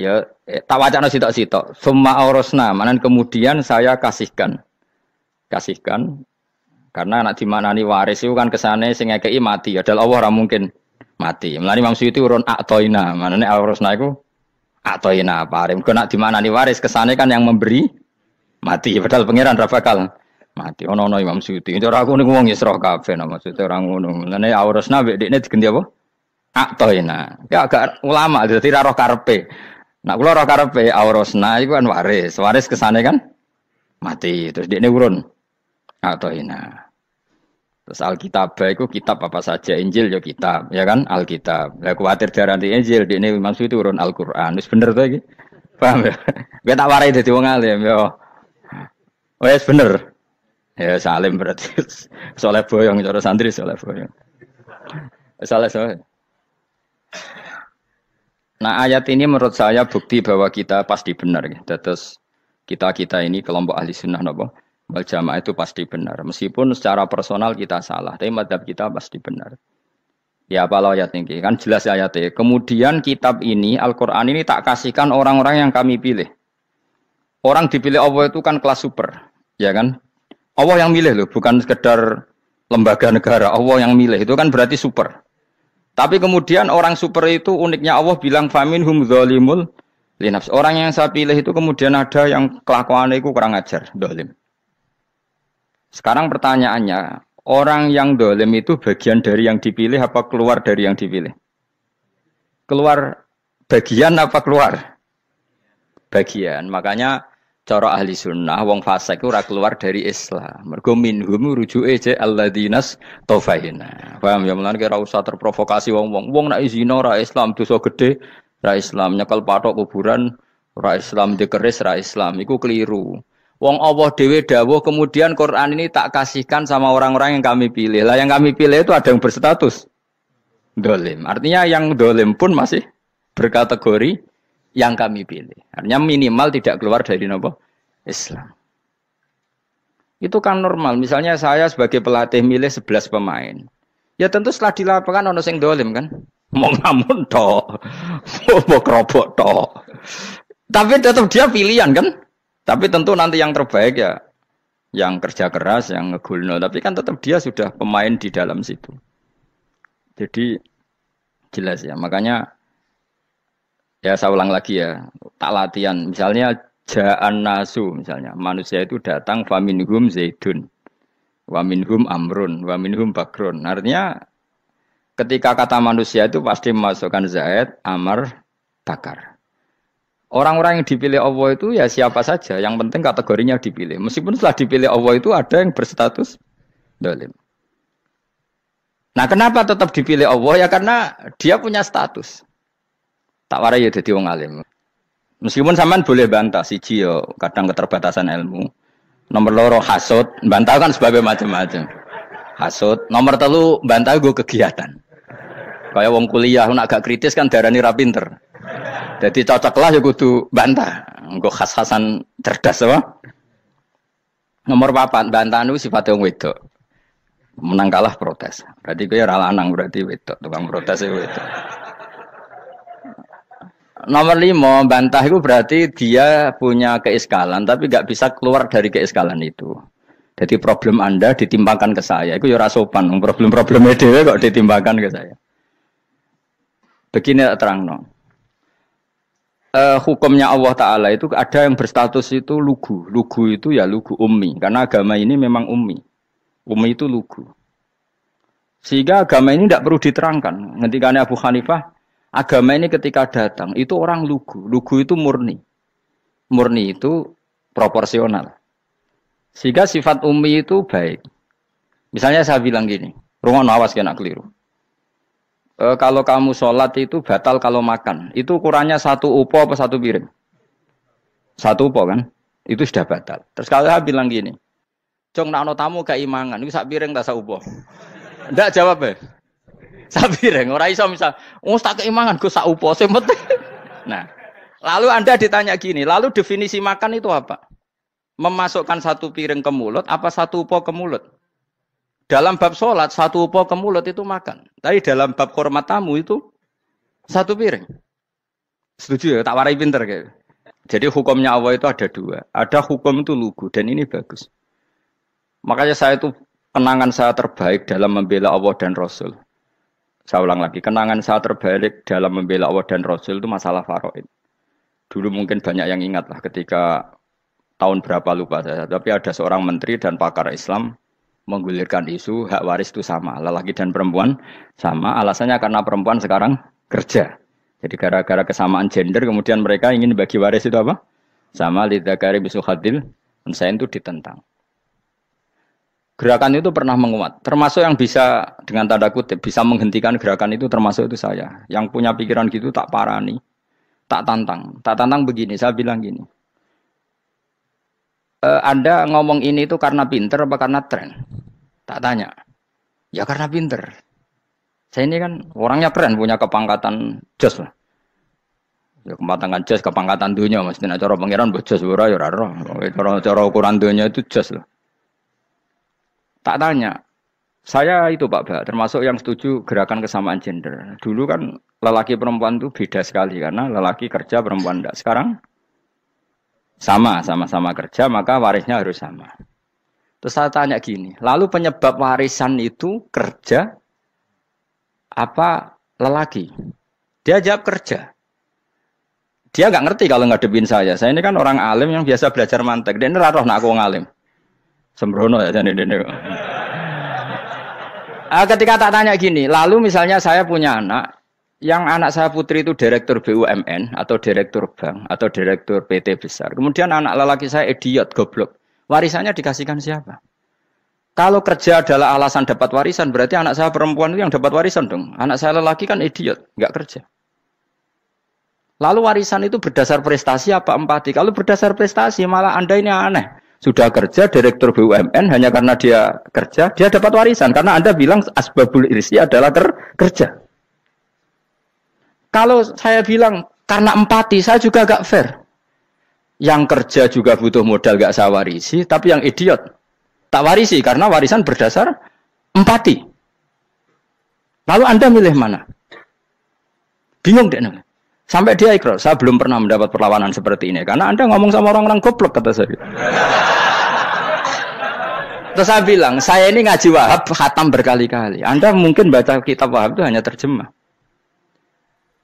Ya, eh, tak wacana sitok-sitok. Summa aurosna, manan kemudian saya kasihkan. Kasihkan karena anak dimanani waris itu kan kesane sehingga kei mati. Ya Allah ora mungkin mati. Mulane Imam Suyuti urun aktoina, manane aurosna iku aktoina parim. Kok nak dimanani waris kesane kan yang memberi mati. Padahal pangeran rafakal mati. Ono ono Imam Suyuti. Cara aku niku wong Isra ya kabeh nama Suyuti ora ngono. Mulane aurosna mek dekne digendi apa? aktoina. Ya agak ulama jadi roh karpe. Nak kula ora karepe aurosna iku kan waris. Waris kesane kan mati. Terus dia urun. Atau nah, hina. Terus Alkitab itu kitab apa saja Injil ya kitab, ya kan Alkitab. Ya kuatir darah di Injil, di ini maksud itu urun Al-Qur'an. Wis bener to iki? Paham ya? Gue tak warai dadi wong alim ya. Oh, Wes bener. Ya salim berarti soleh boyong cara santri soleh boyong. Salah soleh. Nah ayat ini menurut saya bukti bahwa kita pasti benar. Gitu. Ya. Terus kita kita ini kelompok ahli sunnah nopo wal jamaah itu pasti benar. Meskipun secara personal kita salah, tapi madhab kita pasti benar. Ya apalah ayat ini kan jelas ayatnya. Kemudian kitab ini Al-Qur'an ini tak kasihkan orang-orang yang kami pilih. Orang dipilih Allah itu kan kelas super, ya kan? Allah yang milih loh, bukan sekedar lembaga negara. Allah yang milih itu kan berarti super. Tapi kemudian orang super itu uniknya Allah bilang famin hum zalimul linafs. Orang yang saya pilih itu kemudian ada yang kelakuannya itu kurang ajar, dolim. Sekarang pertanyaannya, orang yang dolim itu bagian dari yang dipilih apa keluar dari yang dipilih? Keluar bagian apa keluar? Bagian. Makanya Cara ahli sunnah wong fasik ora keluar dari Islam. Mergo minhum rujuke je alladinas tawfahina. Paham ya mulane ora usah terprovokasi wong-wong. Wong nak zina ora Islam dosa gede, ora Islam nyekel patok kuburan ora Islam dikeris ora Islam. Iku keliru. Wong Allah dewe dawuh kemudian Quran ini tak kasihkan sama orang-orang yang kami pilih. Lah yang kami pilih itu ada yang berstatus dolim. Artinya yang dolim pun masih berkategori yang kami pilih. Artinya minimal tidak keluar dari nopo Islam. Itu kan normal. Misalnya saya sebagai pelatih milih 11 pemain. Ya tentu setelah di lapangan ono sing dolim kan. Mau ngamun toh, mau kerobok toh. Tapi tetap dia pilihan kan. Tapi tentu nanti yang terbaik ya yang kerja keras, yang ngegulno. Tapi kan tetap dia sudah pemain di dalam situ. Jadi jelas ya. Makanya Ya saya ulang lagi ya, tak latihan. Misalnya ja'an nasu misalnya, manusia itu datang faminhum zaidun, waminhum amrun, waminhum bakrun. Artinya ketika kata manusia itu pasti memasukkan zaid, amar, bakar. Orang-orang yang dipilih Allah itu ya siapa saja, yang penting kategorinya dipilih. Meskipun setelah dipilih Allah itu ada yang berstatus dolim. Nah kenapa tetap dipilih Allah? Ya karena dia punya status tak warai ya jadi wong alim. Meskipun saman boleh bantah siji yo ya, kadang keterbatasan ilmu. Nomor loro hasut, bantah kan sebagai macam-macam. Hasut, nomor telu bantah gue kegiatan. Kayak wong kuliah nak agak kritis kan darani ra pinter. Jadi cocoklah ya kudu bantah. Engko khas-khasan cerdas apa? Nomor papat bantahan itu sifatnya wong wedok. Menang kalah protes. Berarti gue ya ralanang berarti wedok tukang protes itu ya wedok. Nomor lima, bantah itu berarti dia punya keiskalan, tapi nggak bisa keluar dari keiskalan itu. Jadi problem Anda ditimbangkan ke saya, itu ya sopan. Problem-problem EDW kok ditimbangkan ke saya. Begini terang no. Uh, e, hukumnya Allah Ta'ala itu ada yang berstatus itu lugu. Lugu itu ya lugu ummi. Karena agama ini memang ummi. Ummi itu lugu. Sehingga agama ini tidak perlu diterangkan. Ngetikannya Abu Hanifah, Agama ini ketika datang itu orang lugu, lugu itu murni. Murni itu proporsional. Sehingga sifat umi itu baik. Misalnya saya bilang gini, rumah nawas kena keliru. E, kalau kamu sholat itu batal kalau makan. Itu ukurannya satu upo apa satu piring? Satu upo kan? Itu sudah batal. Terus kalau saya bilang gini, Cung nak tamu keimangan, bisa sak piring tak sak upo. Ndak jawab ya. Sabireng ora iso misal wis oh, tak keimangan gue sak upo sing Nah, lalu Anda ditanya gini, lalu definisi makan itu apa? Memasukkan satu piring ke mulut apa satu upo ke mulut? Dalam bab sholat, satu upo ke mulut itu makan. Tapi dalam bab hormat tamu itu satu piring. Setuju ya? Tak warai pinter kayak. Jadi hukumnya Allah itu ada dua. Ada hukum itu lugu dan ini bagus. Makanya saya itu kenangan saya terbaik dalam membela Allah dan Rasul. Saya ulang lagi, kenangan saya terbalik dalam membela Allah dan Rasul itu masalah Faroid. Dulu mungkin banyak yang ingat lah ketika tahun berapa lupa saya, tapi ada seorang menteri dan pakar Islam menggulirkan isu hak waris itu sama, lelaki dan perempuan sama. Alasannya karena perempuan sekarang kerja. Jadi gara-gara kesamaan gender kemudian mereka ingin bagi waris itu apa? Sama lidah kari bisu hadil, itu ditentang gerakan itu pernah menguat. Termasuk yang bisa dengan tanda kutip bisa menghentikan gerakan itu termasuk itu saya. Yang punya pikiran gitu tak parani, tak tantang. Tak tantang begini, saya bilang gini. E, anda ngomong ini itu karena pinter apa karena tren? Tak tanya. Ya karena pinter. Saya ini kan orangnya keren, punya kepangkatan jos lah. Ya, kepangkatan jos, kepangkatan dunia Maksudnya cara pengiran buat jos ya Cara cara ukuran dunia itu jos lah. Tak tanya, saya itu Pak Ba, termasuk yang setuju gerakan kesamaan gender. Dulu kan lelaki perempuan itu beda sekali karena lelaki kerja perempuan tidak. Sekarang sama, sama-sama kerja maka warisnya harus sama. Terus saya tanya gini, lalu penyebab warisan itu kerja apa lelaki? Dia jawab kerja. Dia nggak ngerti kalau ngadepin saya. Saya ini kan orang alim yang biasa belajar mantek. Dia ini raro nak aku ngalim sembrono ya jadi ini. Ah, ketika tak tanya gini, lalu misalnya saya punya anak, yang anak saya putri itu direktur BUMN atau direktur bank atau direktur PT besar. Kemudian anak lelaki saya idiot goblok. Warisannya dikasihkan siapa? Kalau kerja adalah alasan dapat warisan, berarti anak saya perempuan itu yang dapat warisan dong. Anak saya lelaki kan idiot, nggak kerja. Lalu warisan itu berdasar prestasi apa empati? Kalau berdasar prestasi malah Anda ini aneh sudah kerja direktur BUMN hanya karena dia kerja dia dapat warisan karena anda bilang asbabul irsi adalah ker kerja kalau saya bilang karena empati saya juga gak fair yang kerja juga butuh modal gak saya warisi tapi yang idiot tak warisi karena warisan berdasar empati lalu anda milih mana bingung deh namanya Sampai dia ikrar, saya belum pernah mendapat perlawanan seperti ini. Karena Anda ngomong sama orang-orang goblok, kata saya. Terus saya bilang, saya ini ngaji wahab khatam berkali-kali. Anda mungkin baca kitab wahab itu hanya terjemah.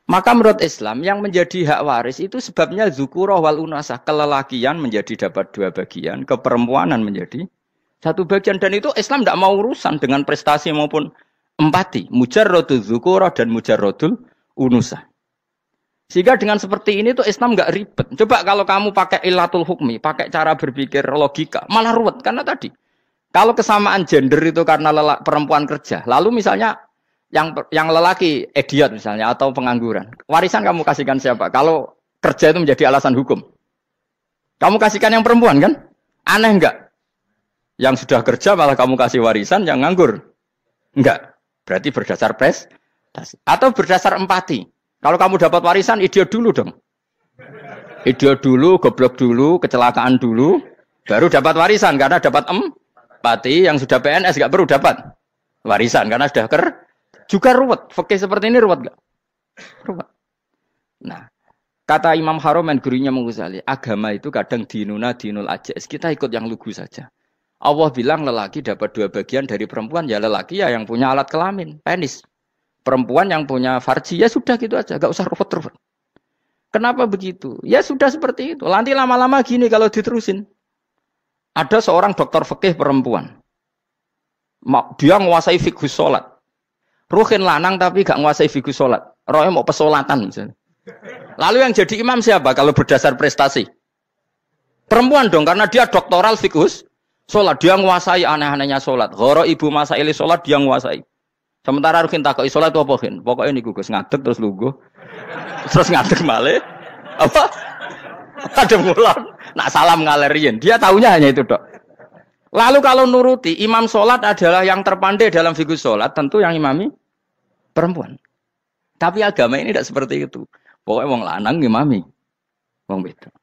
Maka menurut Islam yang menjadi hak waris itu sebabnya zukuroh wal unasah. Kelelakian menjadi dapat dua bagian, keperempuanan menjadi satu bagian. Dan itu Islam tidak mau urusan dengan prestasi maupun empati. Mujarrodul zukuroh dan mujarrodul unusah. Sehingga dengan seperti ini tuh Islam nggak ribet. Coba kalau kamu pakai ilatul hukmi, pakai cara berpikir logika, malah ruwet karena tadi kalau kesamaan gender itu karena lelak, perempuan kerja, lalu misalnya yang yang lelaki idiot misalnya atau pengangguran, warisan kamu kasihkan siapa? Kalau kerja itu menjadi alasan hukum, kamu kasihkan yang perempuan kan? Aneh nggak Yang sudah kerja malah kamu kasih warisan yang nganggur, nggak Berarti berdasar pres atau berdasar empati. Kalau kamu dapat warisan, idiot dulu dong. Idiot dulu, goblok dulu, kecelakaan dulu, baru dapat warisan karena dapat em pati yang sudah PNS gak perlu dapat warisan karena sudah ker juga ruwet. Oke seperti ini ruwet gak? Ruwet. Nah, kata Imam dan gurunya Mengusali, agama itu kadang dinuna dinul aja. Kita ikut yang lugu saja. Allah bilang lelaki dapat dua bagian dari perempuan, ya lelaki ya yang punya alat kelamin, penis perempuan yang punya farji ya sudah gitu aja gak usah ruwet-ruwet kenapa begitu ya sudah seperti itu nanti lama-lama gini kalau diterusin ada seorang dokter fikih perempuan dia menguasai fikus sholat ruhin lanang tapi gak menguasai fikus sholat rohnya mau pesolatan misalnya lalu yang jadi imam siapa kalau berdasar prestasi perempuan dong karena dia doktoral fikus sholat dia menguasai aneh-anehnya sholat goro ibu masa masaili sholat dia menguasai. Sementara rukin kok isolat apa kin? Pokoknya ini gugus ngadeg terus lugu. Terus ngadeg malih. Apa? Ada mulan. Nak salam ngalerian. Dia tahunya hanya itu, Dok. Lalu kalau nuruti imam solat adalah yang terpandai dalam figur solat, tentu yang imami perempuan. Tapi agama ini tidak seperti itu. Pokoknya wong lanang imami. Wong beda.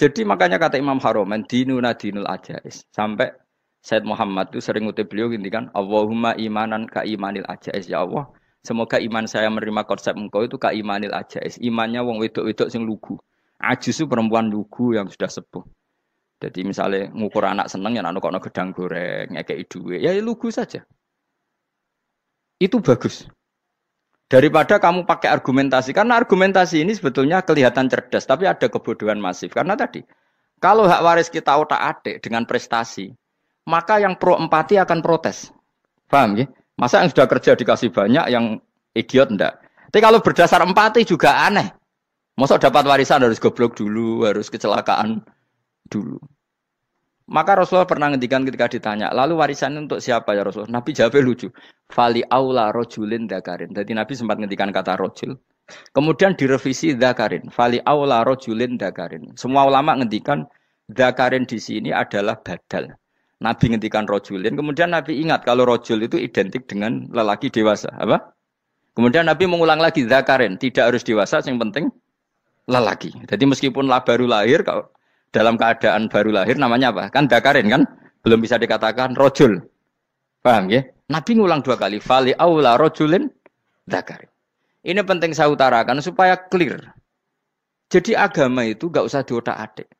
Jadi makanya kata Imam Haromen, dinuna dinul ajais. Sampai Said Muhammad itu sering ngutip beliau gini kan, Allahumma imanan ka imanil ajais ya Allah. Semoga iman saya menerima konsep engkau itu ka imanil ajais. Imannya wong wedok-wedok sing lugu. Ajis su perempuan lugu yang sudah sepuh. Jadi misalnya ngukur anak seneng ya anak kono gedang goreng, ngekei duwe, ya, ya lugu saja. Itu bagus. Daripada kamu pakai argumentasi, karena argumentasi ini sebetulnya kelihatan cerdas, tapi ada kebodohan masif. Karena tadi, kalau hak waris kita otak adik dengan prestasi, maka yang pro empati akan protes. Paham ya? Masa yang sudah kerja dikasih banyak, yang idiot ndak? Tapi kalau berdasar empati juga aneh. Masa dapat warisan harus goblok dulu, harus kecelakaan dulu. Maka Rasulullah pernah ngendikan ketika ditanya, lalu warisan untuk siapa ya Rasulullah? Nabi jawabnya lucu. Fali aula rojulin dakarin. Jadi Nabi sempat ngendikan kata rojul. Kemudian direvisi dakarin. Fali aula rojulin dakarin. Semua ulama ngendikan dakarin di sini adalah badal. Nabi ngendikan rojulin, kemudian Nabi ingat kalau rojul itu identik dengan lelaki dewasa, apa? Kemudian Nabi mengulang lagi zakarin, tidak harus dewasa, yang penting lelaki. Jadi meskipun lah baru lahir, kalau dalam keadaan baru lahir namanya apa? Kan zakarin kan, belum bisa dikatakan rojul. Paham ya? Nabi ngulang dua kali, fali aula rojulin zakarin. Ini penting saya utarakan supaya clear. Jadi agama itu gak usah diotak-atik.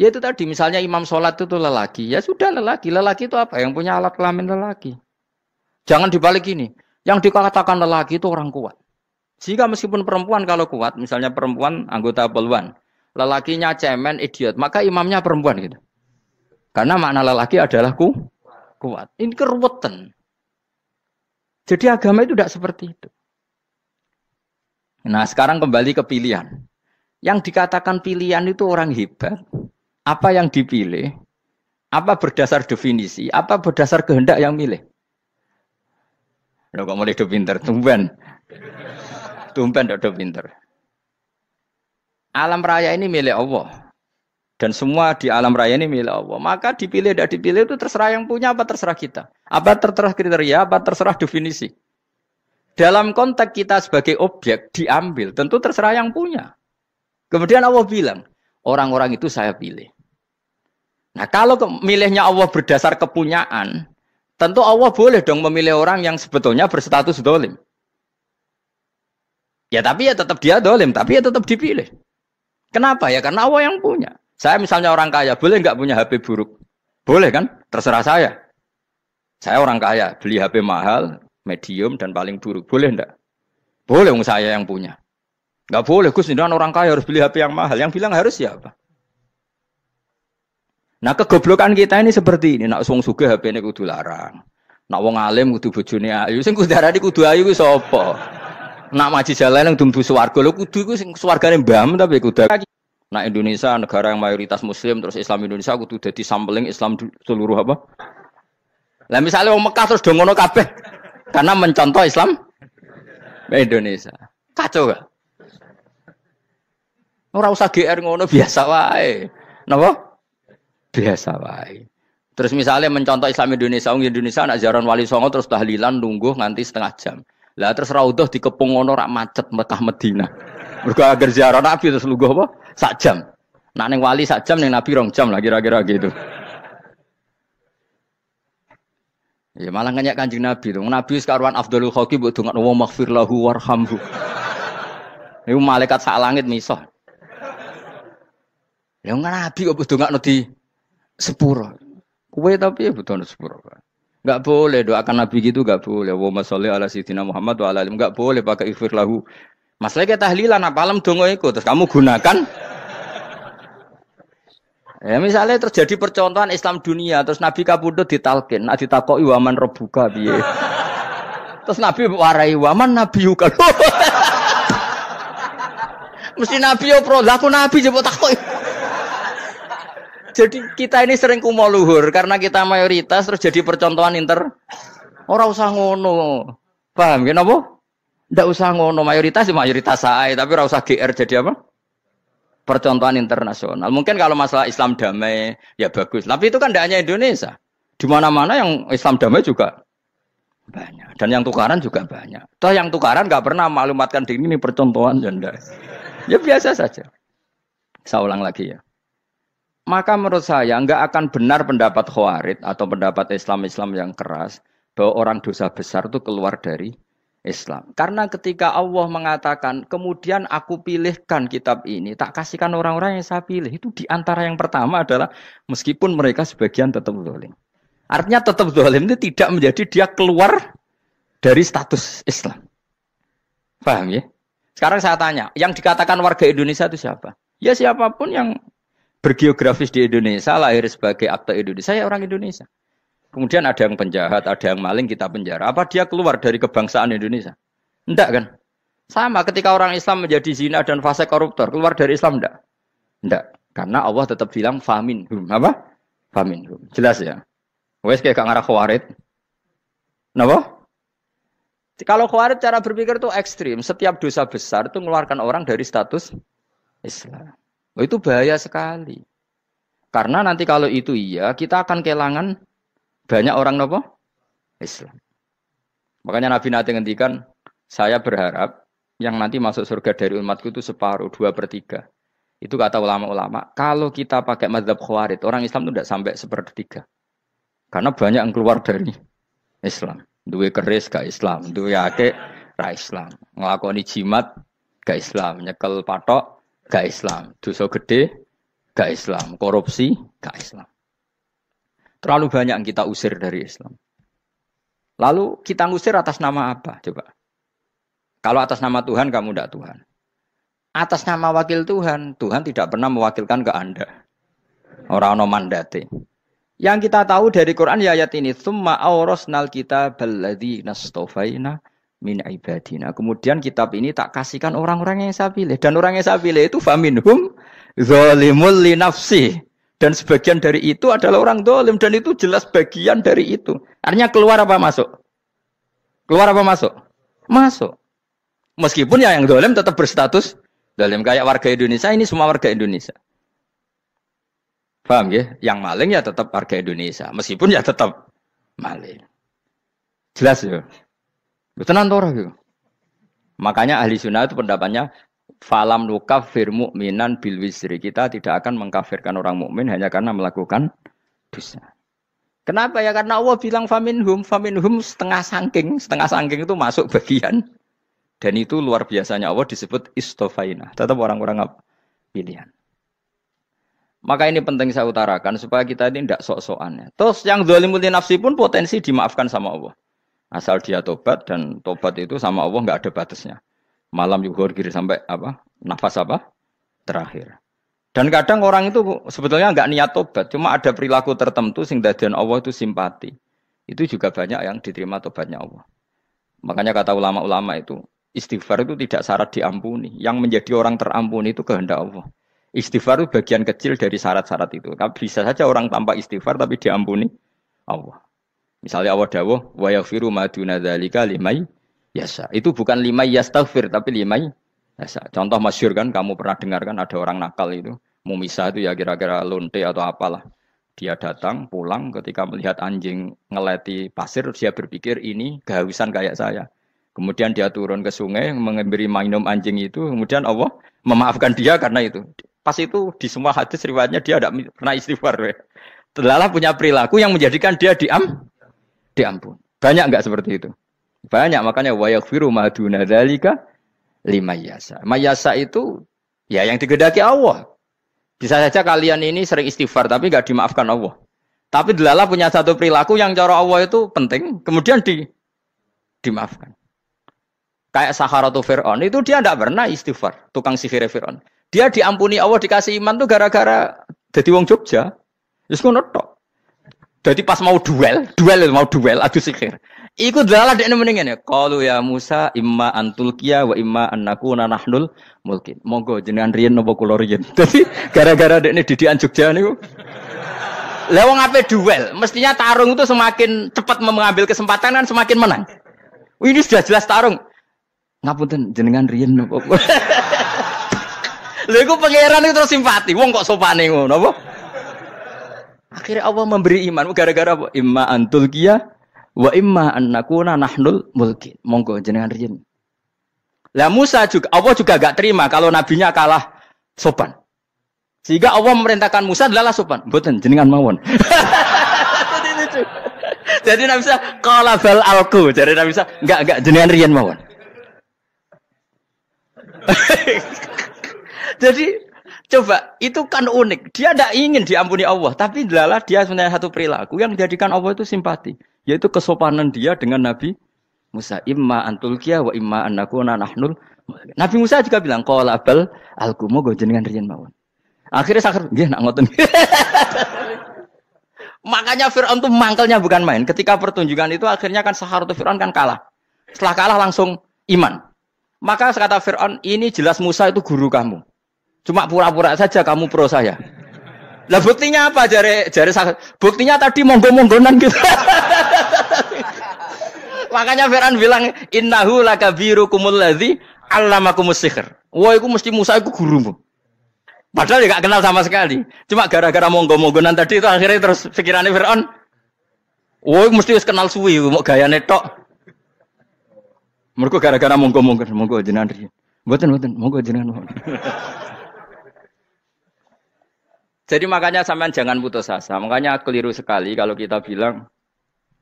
Ya itu tadi, misalnya imam sholat itu lelaki. Ya sudah lelaki. Lelaki itu apa? Yang punya alat kelamin lelaki. Jangan dibalik ini. Yang dikatakan lelaki itu orang kuat. Jika meskipun perempuan kalau kuat, misalnya perempuan anggota peluan lelakinya cemen, idiot, maka imamnya perempuan gitu. Karena makna lelaki adalah ku, kuat. Ini keruwetan. Jadi agama itu tidak seperti itu. Nah sekarang kembali ke pilihan. Yang dikatakan pilihan itu orang hebat, apa yang dipilih? Apa berdasar definisi? Apa berdasar kehendak yang milih? Lo kok mulai do pinter, tumben. Tumben do pinter. Alam raya ini milih Allah. Dan semua di alam raya ini milih Allah. Maka dipilih dan dipilih itu terserah yang punya apa terserah kita. Apa terserah kriteria, apa terserah definisi. Dalam konteks kita sebagai objek diambil, tentu terserah yang punya. Kemudian Allah bilang, Orang-orang itu saya pilih. Nah kalau milihnya Allah berdasar kepunyaan, tentu Allah boleh dong memilih orang yang sebetulnya berstatus dolim. Ya tapi ya tetap dia dolim, tapi ya tetap dipilih. Kenapa ya? Karena Allah yang punya. Saya misalnya orang kaya, boleh nggak punya HP buruk? Boleh kan? Terserah saya. Saya orang kaya, beli HP mahal, medium, dan paling buruk. Boleh enggak? Boleh, saya yang punya. Gak boleh, Gus, ini orang kaya harus beli HP yang mahal. Yang bilang harus siapa? Nah kegoblokan kita ini seperti ini. Nak wong sugih HP ini kudu larang. Nak wong alim kudu bojone ayu. Sing kudu di kudu ayu kuwi sapa? Nak maji jalan yang dumbu swarga lho kudu iku sing swargane mbam tapi kudu. Nah Indonesia negara yang mayoritas muslim terus Islam Indonesia kudu dadi sampling Islam seluruh apa? Lah misalnya wong Mekah terus dongono kabeh karena mencontoh Islam Indonesia. Kacau gak? Ora usah GR ngono biasa wae. Napa? Biasa wae. Terus misalnya mencontoh Islam Indonesia, wong Indonesia anak jaran Wali Songo terus tahlilan nunggu nganti setengah jam. Lah terus raudhah dikepung ngono rak macet Mekah Madinah. Mergo agar ziarah Nabi terus lungguh apa? Sak jam. Nak ning wali sak jam ning Nabi rong jam lah kira-kira gitu. Ya malah ngenyak kanjeng Nabi tuh. Nabi sekaruan Abdul Khaki buat dengan Allah maghfir lahu warhamhu. Ini malaikat sak langit misal. Ya nabi kok nggak di sepuro. Kue tapi ya butuh sepuro. Enggak boleh doakan nabi gitu nggak boleh. Wa masalli ala sayyidina Muhammad wa ala enggak boleh pakai ifir lahu. Masalahnya kita tahlilan apa alam dongo itu terus kamu gunakan Ya misalnya terjadi percontohan Islam dunia, terus Nabi Kapundut ditalkin, nah ditakoi waman rebuka biye. Terus Nabi warai waman Nabi yuka. Mesti Nabi yo pro, laku Nabi jebot takoi jadi kita ini sering kumo luhur karena kita mayoritas terus jadi percontohan inter. Orang usah ngono. Paham ya kan, napa? Ndak usah ngono mayoritas ya mayoritas saya tapi orang usah GR jadi apa? Percontohan internasional. Mungkin kalau masalah Islam damai ya bagus. Tapi itu kan tidak hanya Indonesia. Di mana-mana yang Islam damai juga banyak dan yang tukaran juga banyak. Toh yang tukaran nggak pernah maklumatkan diri ini percontohan janda. Ya, ya biasa saja. Saya ulang lagi ya. Maka menurut saya nggak akan benar pendapat Khawarid atau pendapat Islam-Islam yang keras bahwa orang dosa besar itu keluar dari Islam. Karena ketika Allah mengatakan, kemudian aku pilihkan kitab ini, tak kasihkan orang-orang yang saya pilih. Itu diantara yang pertama adalah meskipun mereka sebagian tetap dolim. Artinya tetap dolim itu tidak menjadi dia keluar dari status Islam. Paham ya? Sekarang saya tanya, yang dikatakan warga Indonesia itu siapa? Ya siapapun yang bergeografis di Indonesia, lahir sebagai akte Indonesia, Saya orang Indonesia. Kemudian ada yang penjahat, ada yang maling, kita penjara. Apa dia keluar dari kebangsaan Indonesia? Enggak kan? Sama ketika orang Islam menjadi zina dan fase koruptor, keluar dari Islam enggak? Enggak. Karena Allah tetap bilang famin hum. Apa? Famin hum. Jelas ya? Wes kayak kang arah khawarit. Kenapa? Kalau khawarit cara berpikir itu ekstrim. Setiap dosa besar itu mengeluarkan orang dari status Islam. Oh, itu bahaya sekali. Karena nanti kalau itu iya, kita akan kehilangan banyak orang nopo Islam. Makanya Nabi Nabi ngendikan, saya berharap yang nanti masuk surga dari umatku itu separuh, dua per tiga. Itu kata ulama-ulama, kalau kita pakai mazhab khawarid, orang Islam itu tidak sampai sepertiga. Karena banyak yang keluar dari Islam. Dua keris ke Islam, dua yake ke Islam. Ngelakoni jimat ke Islam, nyekel patok gak Islam. Dosa gede gak Islam. Korupsi gak Islam. Terlalu banyak yang kita usir dari Islam. Lalu kita ngusir atas nama apa? Coba. Kalau atas nama Tuhan kamu tidak Tuhan. Atas nama wakil Tuhan, Tuhan tidak pernah mewakilkan ke Anda. Orang no mandate. Yang kita tahu dari Quran ya ayat ini, "Tsumma aurasnal kita balladzi nastofaina min ibadina. Kemudian kitab ini tak kasihkan orang-orang yang saya pilih dan orang yang saya pilih itu faminhum zalimul li nafsi dan sebagian dari itu adalah orang dolim dan itu jelas bagian dari itu. Artinya keluar apa masuk? Keluar apa masuk? Masuk. Meskipun ya yang dolim tetap berstatus dolim kayak warga Indonesia ini semua warga Indonesia. Paham ya? Yang maling ya tetap warga Indonesia. Meskipun ya tetap maling. Jelas ya? Tenan to ora gitu. Makanya ahli sunnah itu pendapatnya falam nukafir mukminan bil wisri. Kita tidak akan mengkafirkan orang mukmin hanya karena melakukan dosa. Kenapa ya? Karena Allah bilang faminhum, faminhum setengah sangking, setengah sangking itu masuk bagian dan itu luar biasanya Allah disebut istofaina. Tetap orang-orang pilihan. Maka ini penting saya utarakan supaya kita ini tidak sok sokannya Terus yang zalimul nafsi pun potensi dimaafkan sama Allah. Asal dia tobat dan tobat itu sama Allah nggak ada batasnya. Malam juga kiri sampai apa? Nafas apa? Terakhir. Dan kadang orang itu sebetulnya nggak niat tobat, cuma ada perilaku tertentu sehingga dan Allah itu simpati. Itu juga banyak yang diterima tobatnya Allah. Makanya kata ulama-ulama itu istighfar itu tidak syarat diampuni. Yang menjadi orang terampuni itu kehendak Allah. Istighfar itu bagian kecil dari syarat-syarat itu. Tapi bisa saja orang tanpa istighfar tapi diampuni Allah. Misalnya Allah dawuh wa yaghfiru ma duna limai yasa. Itu bukan limai yastaghfir tapi limai yasa. Contoh masyhur kan kamu pernah dengar kan ada orang nakal itu, mumisah itu ya kira-kira lonte atau apalah. Dia datang pulang ketika melihat anjing ngeleti pasir dia berpikir ini kehausan kayak saya. Kemudian dia turun ke sungai memberi minum anjing itu, kemudian Allah memaafkan dia karena itu. Pas itu di semua hadis riwayatnya dia tidak pernah istighfar. Ya. punya perilaku yang menjadikan dia diam diampun. Banyak nggak seperti itu? Banyak makanya wa yaghfiru lima dzalika yasa. Mayasa itu ya yang digedaki Allah. Bisa saja kalian ini sering istighfar tapi nggak dimaafkan Allah. Tapi delala punya satu perilaku yang cara Allah itu penting, kemudian di dimaafkan. Kayak Saharatu Fir'aun, itu dia tidak pernah istighfar, tukang sihir Fir'aun. Dia diampuni Allah, dikasih iman tuh gara-gara jadi wong Jogja. Wis ngono tok. Jadi pas mau duel, duel mau duel, adu sihir. Iku adalah dia mendingan ya. Kalau ya Musa, imma antul kia, wa imma anakku nanahnul mungkin. Monggo jenengan rian nopo kulorien. Jadi gara-gara dia ini didian Jogja nih. Lewong apa duel? Mestinya tarung itu semakin cepat mengambil kesempatan kan semakin menang. Ini sudah jelas tarung. Ngapunten jenengan rian nopo. Lha iku pangeran itu terus simpati. Wong kok sopan nih nopo. Akhirnya Allah memberi iman gara-gara apa? Imma antul kia wa imma annakuna nahnul mulkin. Monggo jenengan riyen. Lah Musa juga Allah juga gak terima kalau nabinya kalah sopan. Sehingga Allah memerintahkan Musa adalah sopan. Mboten jenengan mawon. Jadi Nabi Musa qala bal alku. Jadi Nabi Musa enggak enggak jenengan riyen mawon. Jadi Coba, itu kan unik. Dia tidak ingin diampuni Allah, tapi lala dia punya satu perilaku yang dijadikan Allah itu simpati, yaitu kesopanan dia dengan Nabi Musa. Imma kia wa imma anakuna nahnul. Nabi Musa juga bilang, Kau bal alkumu go jenengan mawon." Akhirnya sakit, dia nak Makanya Fir'aun tuh mangkelnya bukan main. Ketika pertunjukan itu akhirnya kan Sahar tuh Fir'aun kan kalah. Setelah kalah langsung iman. Maka kata Fir'aun, ini jelas Musa itu guru kamu. Cuma pura-pura saja kamu pro saya. Lah buktinya apa jari jari sakit buktinya tadi monggo-monggonan gitu. Makanya Firan bilang innahu kumul ladhi allamakumus sihr. Wah, itu mesti Musa itu gurumu. Padahal ya gak kenal sama sekali. Cuma gara-gara monggo-monggonan tadi itu akhirnya terus pikirannya wah Woi mesti kenal suwi, mau gaya netok. Mereka gara-gara monggo-monggo, monggo jenengan. Buatan, buatan, monggo jenengan. Jadi makanya sampean jangan putus asa. Makanya keliru sekali kalau kita bilang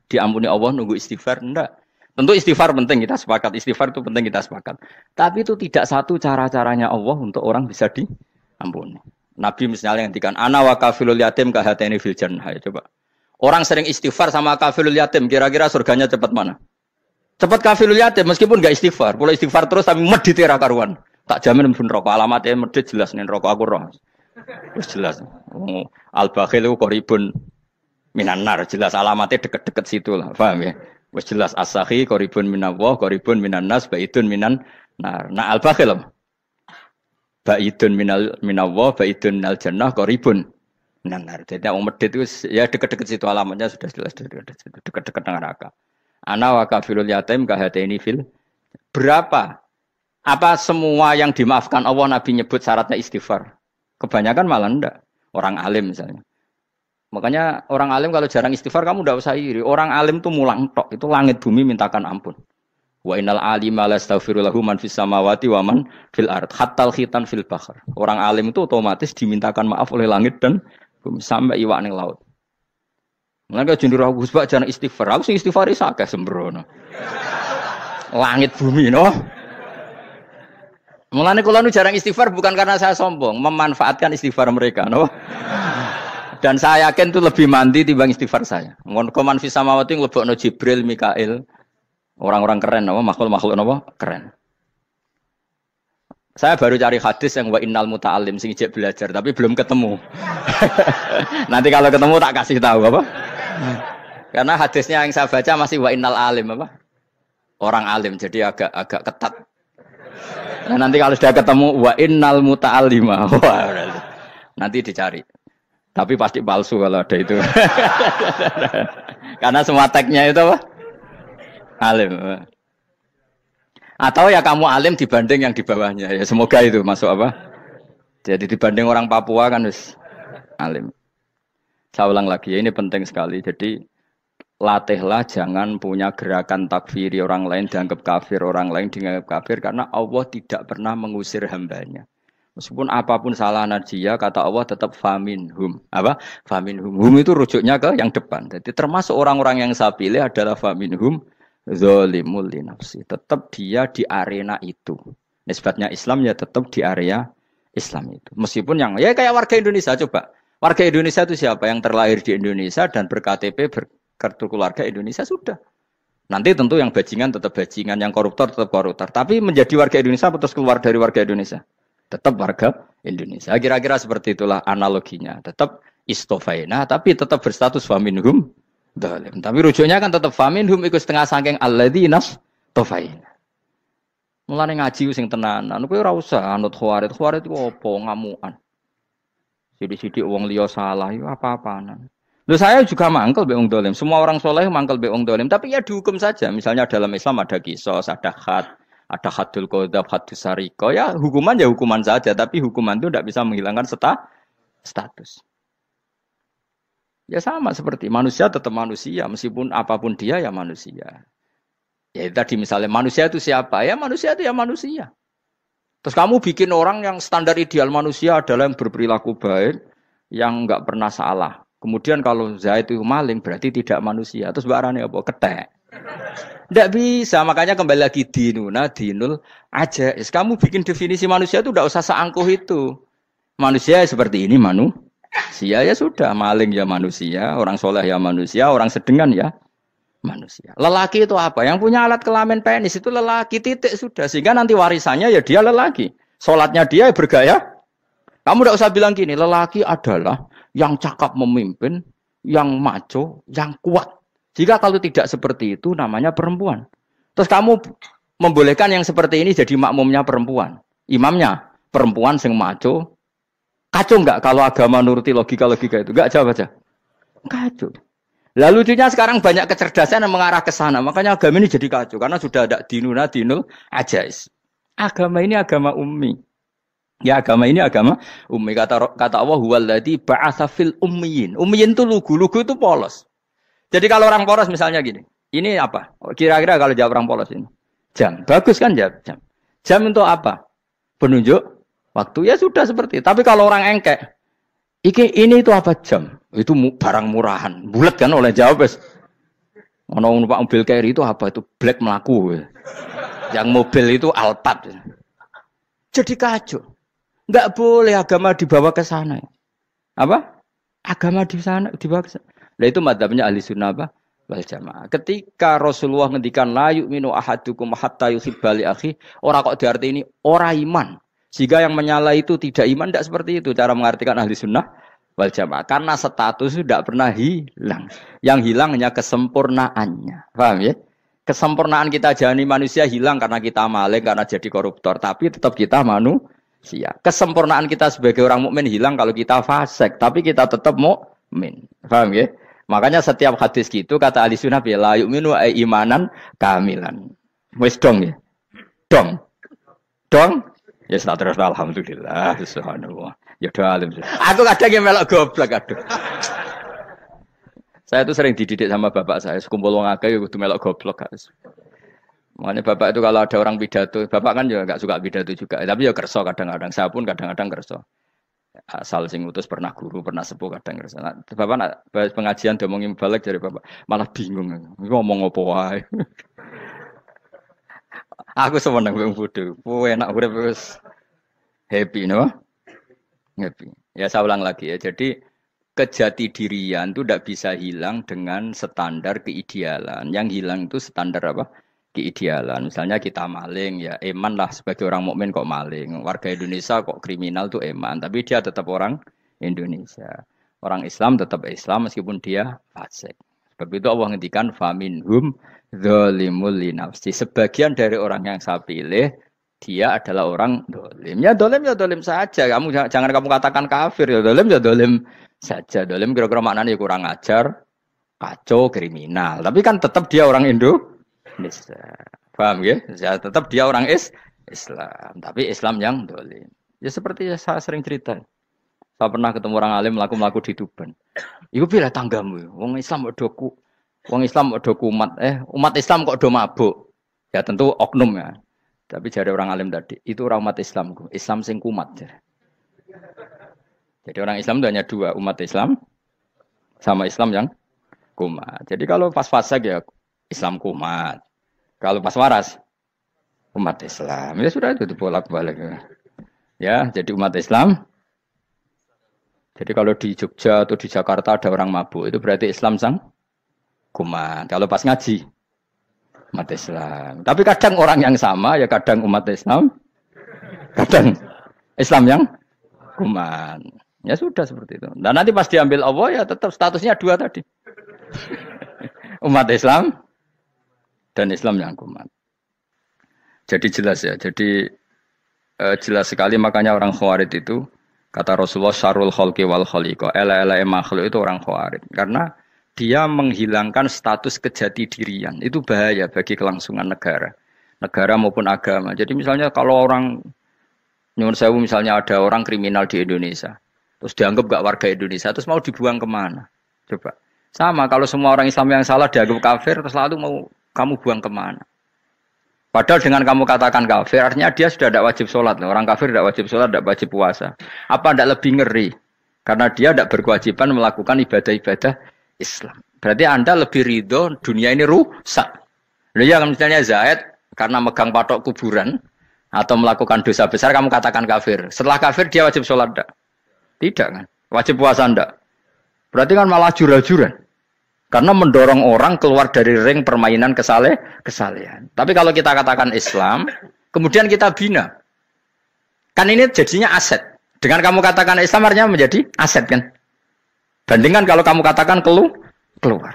diampuni Allah nunggu istighfar. Enggak. Tentu istighfar penting kita sepakat. Istighfar itu penting kita sepakat. Tapi itu tidak satu cara-caranya Allah untuk orang bisa diampuni. Nabi misalnya yang ana wa kafilul yatim kahateni fil jannah. Ya, coba. Orang sering istighfar sama kafilul yatim, kira-kira surganya cepat mana? Cepat kafilul yatim meskipun nggak istighfar. Kalau istighfar terus tapi medit karuan. Tak jamin pun rokok alamatnya medit jelas nih rokok aku roh. Wis jelas. Al bakhil iku koribun minan nar, jelas alamatnya deket-deket situ lah, paham ya? Wis jelas asahi koribun minallah, koribun minan nas, baidun minan nar. Nah al bakhil baidun minal minallah, baidun minal jannah, koribun minan nar. Jadi wong medit itu ya deket-deket situ alamatnya sudah jelas deket-deket neraka. Ana wa kafilul yatim ini fil berapa apa semua yang dimaafkan Allah Nabi nyebut syaratnya istighfar? Kebanyakan malah enggak. Orang alim misalnya. Makanya orang alim kalau jarang istighfar kamu enggak usah iri. Orang alim tuh mulang tok, itu langit bumi mintakan ampun. Wa innal alima lastaghfirullahu man fis samawati wa man fil ard hatta khitan fil bahr. Orang alim itu otomatis dimintakan maaf oleh langit dan bumi sampai iwak ning laut. Mengapa kok aku sebab jarang istighfar. Aku sing istighfar isa sembrono. Langit bumi noh. Mulane kula nu jarang istighfar bukan karena saya sombong, memanfaatkan istighfar mereka, no? Dan saya yakin itu lebih mandi timbang istighfar saya. Mun koman fi samawati nglebokno Jibril, Mikail, orang-orang keren apa makhluk-makhluk apa keren. Saya baru cari hadis yang wa innal muta'allim sing jek belajar tapi belum ketemu. Nanti kalau ketemu tak kasih tahu apa. Karena hadisnya yang saya baca masih wa innal alim apa? Orang alim jadi agak agak ketat. Nah, nanti kalau sudah ketemu wa innal muta'allima. Wah. Nanti dicari. Tapi pasti palsu kalau ada itu. Karena semua tagnya itu apa? Alim. Atau ya kamu alim dibanding yang di bawahnya. Ya semoga itu masuk apa? Jadi dibanding orang Papua kan harus alim. Saya ulang lagi, ya, ini penting sekali. Jadi latihlah jangan punya gerakan takfiri orang lain dianggap kafir orang lain dianggap kafir karena Allah tidak pernah mengusir hambanya meskipun apapun salah najiyah kata Allah tetap famin hum apa famin hum hum itu rujuknya ke yang depan jadi termasuk orang-orang yang saya pilih adalah famin hum zolimul linafsi tetap dia di arena itu nisbatnya Islam ya tetap di area Islam itu meskipun yang ya kayak warga Indonesia coba warga Indonesia itu siapa yang terlahir di Indonesia dan berktp ber kartu keluarga Indonesia sudah. Nanti tentu yang bajingan tetap bajingan, yang koruptor tetap koruptor. Tapi menjadi warga Indonesia terus keluar dari warga Indonesia? Tetap warga Indonesia. Kira-kira seperti itulah analoginya. Tetap istofaina, tapi tetap berstatus faminhum dalim. Tapi rujuknya kan tetap faminhum ikut setengah sangking alladinas tofaina. Mulanya ngaji sing tenanan, kowe ya ora usah anut khawarit. Khawarit itu apa Ngamuan. Sidik-sidik uang liya salah iku apa ya apaan Lo saya juga mangkel beong dolim. Semua orang soleh mangkel beong dolim. Tapi ya dihukum saja. Misalnya dalam Islam ada kisos, ada khat, ada hadul kodab, hadus sariko. Ya hukuman ya hukuman saja. Tapi hukuman itu tidak bisa menghilangkan seta, status. Ya sama seperti manusia tetap manusia. Meskipun apapun dia ya manusia. Ya tadi misalnya manusia itu siapa? Ya manusia itu ya manusia. Terus kamu bikin orang yang standar ideal manusia adalah yang berperilaku baik, yang nggak pernah salah. Kemudian kalau Zaid itu maling berarti tidak manusia. Terus barane apa? Ketek. Tidak bisa, makanya kembali lagi dinuna dinul aja. Kamu bikin definisi manusia itu tidak usah seangkuh itu. Manusia ya seperti ini manu. Sia ya sudah, maling ya manusia, orang soleh ya manusia, orang sedengan ya manusia. Lelaki itu apa? Yang punya alat kelamin penis itu lelaki titik sudah. Sehingga nanti warisannya ya dia lelaki. Sholatnya dia ya bergaya. Kamu tidak usah bilang gini, lelaki adalah yang cakap memimpin, yang maco, yang kuat. Jika kalau tidak seperti itu namanya perempuan. Terus kamu membolehkan yang seperti ini jadi makmumnya perempuan. Imamnya perempuan sing maco. Kacau nggak kalau agama nuruti logika-logika itu? Nggak jawab aja. Kacau. Lalu lucunya sekarang banyak kecerdasan yang mengarah ke sana. Makanya agama ini jadi kacau karena sudah ada dinuna dinul ajais. Agama ini agama ummi. Ya agama ini agama ummi kata kata Allah huwallazi ba'atsa fil ummiyin. Ummiyin itu lugu-lugu itu polos. Jadi kalau orang polos misalnya gini, ini apa? Kira-kira kalau jawab orang polos ini. Jam. Bagus kan jawab jam. Jam untuk apa? Penunjuk waktu ya sudah seperti. Tapi kalau orang engkek, iki ini itu apa jam? Itu barang murahan. Bulat kan oleh jawab wis. Ono numpak mobil carry itu apa itu black melaku. Yang mobil itu Alphard. Jadi kacau. Enggak boleh agama dibawa ke sana. Apa? Agama di sana dibawa ke sana. Nah itu madhabnya ahli sunnah apa? Wal jamaah. Ketika Rasulullah ngendikan layuk yu'minu ahadukum hatta yuhibba li akhi, ora kok diarti ini ora iman. Jika yang menyala itu tidak iman, tidak seperti itu cara mengartikan ahli sunnah wal jamaah. Karena status tidak pernah hilang. Yang hilang hanya kesempurnaannya. Paham ya? Kesempurnaan kita jani manusia hilang karena kita maling, karena jadi koruptor. Tapi tetap kita manusia sia. Kesempurnaan kita sebagai orang mukmin hilang kalau kita fasik, tapi kita tetap mukmin. Paham ya? Makanya setiap hadis gitu kata Ali sunnah bi la yu'minu imanan kamilan. Wis dong ya. Dong. Dong. Ya yes, terus alhamdulillah subhanallah. Ya doa alim. Aku kadang yang melok goblok aduh. saya tuh sering dididik sama bapak saya, sekumpul wong akeh ya, kudu melok goblok. Guys. Makanya bapak itu kalau ada orang pidato, bapak kan juga ya nggak suka pidato juga. Tapi ya kerso kadang-kadang. Saya pun kadang-kadang kerso. Asal sing utus pernah guru, pernah sepuh kadang kerso. Nah, bapak nak pengajian domongin balik dari bapak malah bingung. Ngomong apa wae. Aku seneng wong bodho. Oh, enak urip wis happy no? Happy. Ya saya ulang lagi ya. Jadi kejati dirian itu tidak bisa hilang dengan standar keidealan. Yang hilang itu standar apa? keidealan. Misalnya kita maling ya eman lah sebagai orang mukmin kok maling. Warga Indonesia kok kriminal tuh eman, tapi dia tetap orang Indonesia. Orang Islam tetap Islam meskipun dia fasik. Sebab itu Allah ngendikan faminhum hum nafsi. Sebagian dari orang yang saya pilih dia adalah orang dolim. Ya dolim ya dolim saja. Kamu jangan kamu katakan kafir ya dolim ya dolim saja. Dolim kira-kira maknanya kurang ajar, kacau, kriminal. Tapi kan tetap dia orang Indo Islam. Paham ya? ya tetap dia orang is Islam, tapi Islam yang dolin. Ya seperti saya sering cerita. Saya pernah ketemu orang alim laku-laku di Tuban. Iku pilih tanggamu, wong Islam kok doku, wong Islam kok doku umat, eh umat Islam kok do mabuk. Ya tentu oknum ya. Tapi jadi orang alim tadi, itu orang umat Islam, Islam sing kumat. Jadi orang Islam itu hanya dua, umat Islam sama Islam yang kumat. Jadi kalau pas-pasak ya Islam kumat. Kalau pas waras umat Islam. Ya sudah itu bolak balik Ya, jadi umat Islam. Jadi kalau di Jogja atau di Jakarta ada orang mabuk, itu berarti Islam sang kuman. Kalau pas ngaji, umat Islam. Tapi kadang orang yang sama, ya kadang umat Islam, kadang Islam yang kuman. Ya sudah seperti itu. Dan nah, nanti pas diambil Allah ya tetap statusnya dua tadi. umat Islam, dan Islam yang kumat. Jadi jelas ya, jadi eh, jelas sekali makanya orang Khawarij itu kata Rasulullah syarul Khalqi wal Khaliqo, ela-ela makhluk itu orang Khawarij karena dia menghilangkan status kejati dirian. Itu bahaya bagi kelangsungan negara, negara maupun agama. Jadi misalnya kalau orang nyuwun sewu misalnya ada orang kriminal di Indonesia, terus dianggap gak warga Indonesia, terus mau dibuang kemana? Coba. Sama kalau semua orang Islam yang salah dianggap kafir, terus lalu mau kamu buang kemana? Padahal dengan kamu katakan kafir, artinya dia sudah tidak wajib sholat. Orang kafir tidak wajib sholat, tidak wajib puasa. Apa tidak lebih ngeri? Karena dia tidak berkewajiban melakukan ibadah-ibadah Islam. Berarti Anda lebih ridho dunia ini rusak. Lalu ya misalnya Zaid karena megang patok kuburan atau melakukan dosa besar kamu katakan kafir. Setelah kafir dia wajib sholat tidak? Tidak kan? Wajib puasa tidak? Berarti kan malah jura-juran. Karena mendorong orang keluar dari ring permainan kesale, kesalehan. Tapi kalau kita katakan Islam, kemudian kita bina. Kan ini jadinya aset. Dengan kamu katakan Islam artinya menjadi aset kan? Bandingkan kalau kamu katakan kelu, keluar.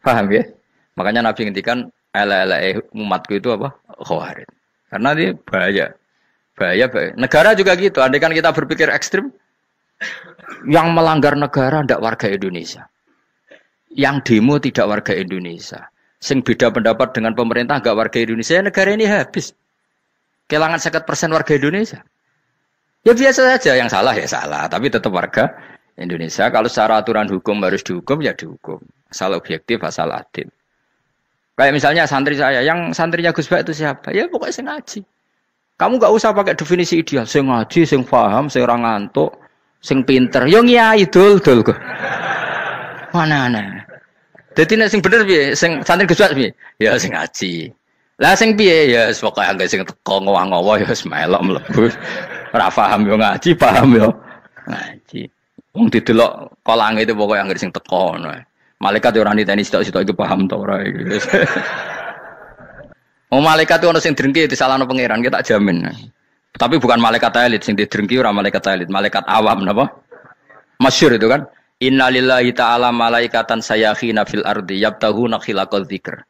Paham ya? Makanya Nabi ngintikan ala umatku itu apa? Khawarid. Karena ini bahaya. Bahaya, bahaya. Negara juga gitu. Andai kan kita berpikir ekstrim, yang melanggar negara tidak warga Indonesia yang demo tidak warga Indonesia. Sing beda pendapat dengan pemerintah nggak warga Indonesia, ya negara ini habis. Kehilangan persen warga Indonesia. Ya biasa saja, yang salah ya salah, tapi tetap warga Indonesia. Kalau secara aturan hukum harus dihukum, ya dihukum. Asal objektif, asal adil. Kayak misalnya santri saya, yang santrinya Gus itu siapa? Ya pokoknya sing ngaji. Kamu gak usah pakai definisi ideal, sing ngaji, sing paham, sing ora ngantuk, sing pinter. Yo ya ngiyai dul dul kok. Mana-mana. Jadi nasi sing bener bi, Sing santri kesuat bi. Ya sing ngaji. Lah sing bi ya wis pokoke anggo sing teko ngowah-ngowah ya wis melok rafa Ora paham yo ngaji, paham yo ngaji. Wong didelok kolange itu pokoknya yang sing teko nih Malaikat ya ora niteni sitok-sitok itu paham ta ora iki. Oh malaikat orang sing drengki disalahno pangeran kita jamin. Tapi bukan malaikat elit sing didrengki orang malaikat elit, malaikat awam napa? Masyur itu kan. Innalillahi ta'ala malaikatan sayakhina fil ardi yabtahuna khilaqal dzikr.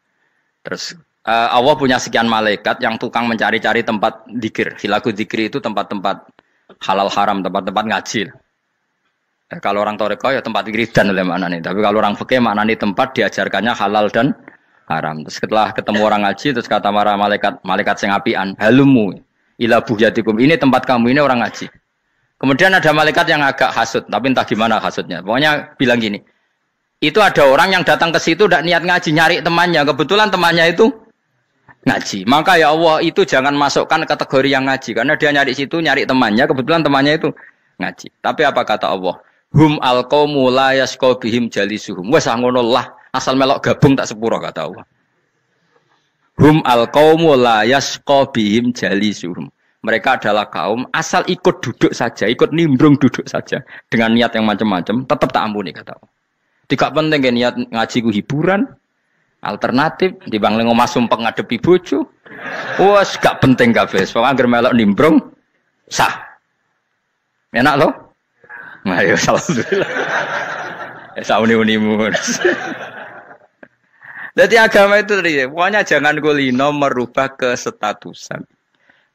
Terus uh, Allah punya sekian malaikat yang tukang mencari-cari tempat dikir. Hilaku dikir itu tempat-tempat halal haram, tempat-tempat ngaji. Eh, kalau orang toreko ya tempat dan oleh mana nih. Tapi kalau orang fikih mana nih tempat diajarkannya halal dan haram. Terus setelah ketemu orang ngaji terus kata para malaikat malaikat sing apian, halumu ila buhyatikum. Ini tempat kamu ini orang ngaji. Kemudian ada malaikat yang agak hasut, tapi entah gimana hasutnya. Pokoknya bilang gini, itu ada orang yang datang ke situ tidak niat ngaji, nyari temannya. Kebetulan temannya itu ngaji. Maka ya Allah itu jangan masukkan kategori yang ngaji. Karena dia nyari situ, nyari temannya. Kebetulan temannya itu ngaji. Tapi apa kata Allah? Hum alqawmu la yaskobihim jalisuhum. Wes ah, lah. Asal melok gabung tak sepuro kata Allah. Hum alqawmu la yaskobihim jalisuhum. Mereka adalah kaum asal ikut duduk saja, ikut nimbrung duduk saja dengan niat yang macam-macam, tetap tak ampuni kata Allah. Tidak penting kan niat ngaji ku hiburan, alternatif di bang lengo masum ngadepi bucu, Wah, gak penting kabeh, pokoknya anggere melok nimbrung sah. Enak loh. Nah, ya alhamdulillah. Ya sauni-unimu. Jadi agama itu tadi, pokoknya jangan kulino merubah ke statusan.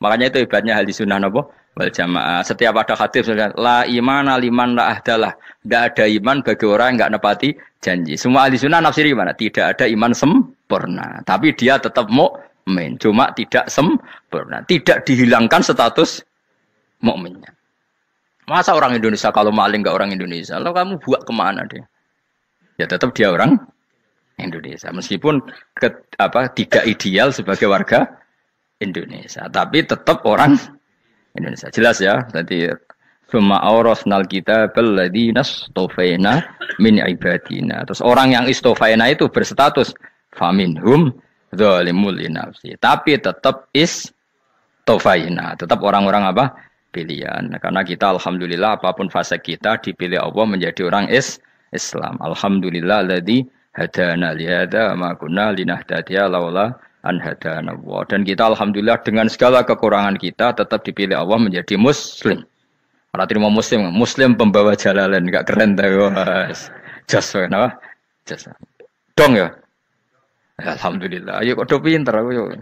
Makanya itu hal ahli sunnah nopo wal jamaah. Setiap ada khatib sudah la iman aliman la ahdalah. Tidak ada iman bagi orang yang nggak nepati janji. Semua ahli sunnah nafsiri mana? Tidak ada iman sempurna. Tapi dia tetap mukmin. Cuma tidak sempurna. Tidak dihilangkan status mukminnya. Masa orang Indonesia kalau maling nggak orang Indonesia, lo kamu buat kemana dia? Ya tetap dia orang Indonesia. Meskipun ke, apa tidak ideal sebagai warga Indonesia. Tapi tetap orang Indonesia. Jelas ya. Tadi Suma nal kita belladina stofena min ibadina. Terus orang yang istofena itu berstatus faminhum zalimul nafsi. Tapi tetap is tofaina. Tetap orang-orang apa? Pilihan. Karena kita alhamdulillah apapun fase kita dipilih Allah menjadi orang is Islam. Alhamdulillah ladzi hadana liada ma kunna linahtadiya anhadanallah. Dan kita alhamdulillah dengan segala kekurangan kita tetap dipilih Allah menjadi muslim. Orang terima muslim, muslim pembawa jalalan, gak keren tahu mas. Jasa, kenapa? Jasa. Dong ya? Alhamdulillah, ayo kok pinter aku yuk.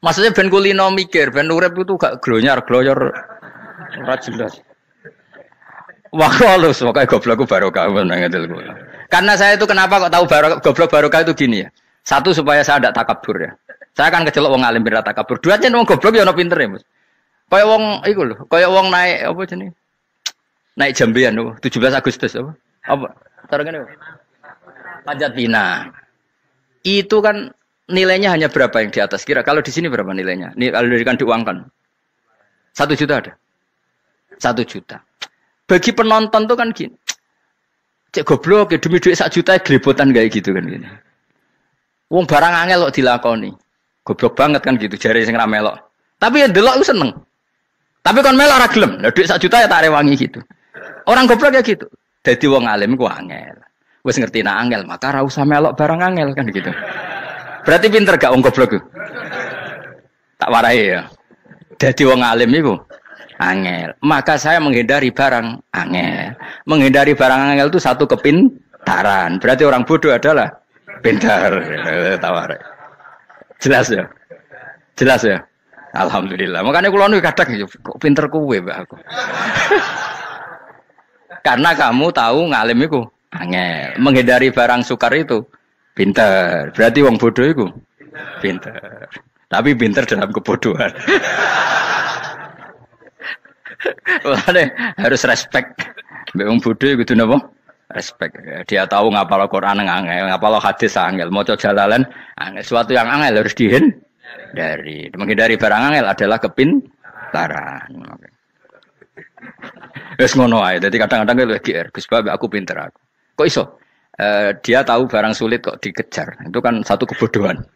Maksudnya ben kulino mikir, ben urip itu gak glonyar, gloyor. Ora jelas. Wah, halus, semoga goblokku barokah. Karena saya itu kenapa kok tahu barokah, goblok barokah itu gini ya. Satu supaya saya tidak takabur ya. Saya akan kecelok wong alim berat takabur. Dua aja wong goblok ya ono pinter ya, Mas. Kayak wong iku lho, kayak wong naik apa jenenge? Naik jambean lho, 17 Agustus apa? Apa? Tarungan ngene. Panjat Bina. Itu kan nilainya hanya berapa yang di atas kira? Kalau di sini berapa nilainya? Ini kalau uang diuangkan. Satu juta ada. Satu juta. Bagi penonton tuh kan gini. Cek goblok ya demi duit satu juta ya gelebotan kayak gitu kan gini. Wong barang angel kok dilakoni. Goblok banget kan gitu jari sing melok. Tapi ya delok lu seneng. Tapi kon melok ora gelem. Lah dhuwit sak juta ya tak rewangi gitu. Orang goblok ya gitu. Jadi wong alim ku angel. Wis ngerti nak angel, maka ora usah melok barang angel kan gitu. Berarti pinter gak wong goblok ku? Tak warai ya. Jadi wong alim iku angel. Maka saya menghindari barang angel. Menghindari barang angel itu satu kepintaran. Berarti orang bodoh adalah Pinter tawar. Jelas ya? Jelas ya? Alhamdulillah. Makanya kalau nu kadang kok pinter kue mbak aku. Karena kamu tahu ngalim iku angel. Menghindari barang sukar itu pinter. Berarti uang bodoh itu pinter. Tapi pinter dalam kebodohan. Wah, harus respect bung Budi, bodoh kudu respect. Dia tahu ngapa lo Quran yang ngapa lo hadis angel, mau jalan angel. Suatu yang angel harus dihin dari menghindari barang angel adalah kepintaran. Wes ngono ae. Dadi kadang-kadang lu GR, Gus babi aku pinter aku. Kok iso? Eh, dia tahu barang sulit kok dikejar. Itu kan satu kebodohan.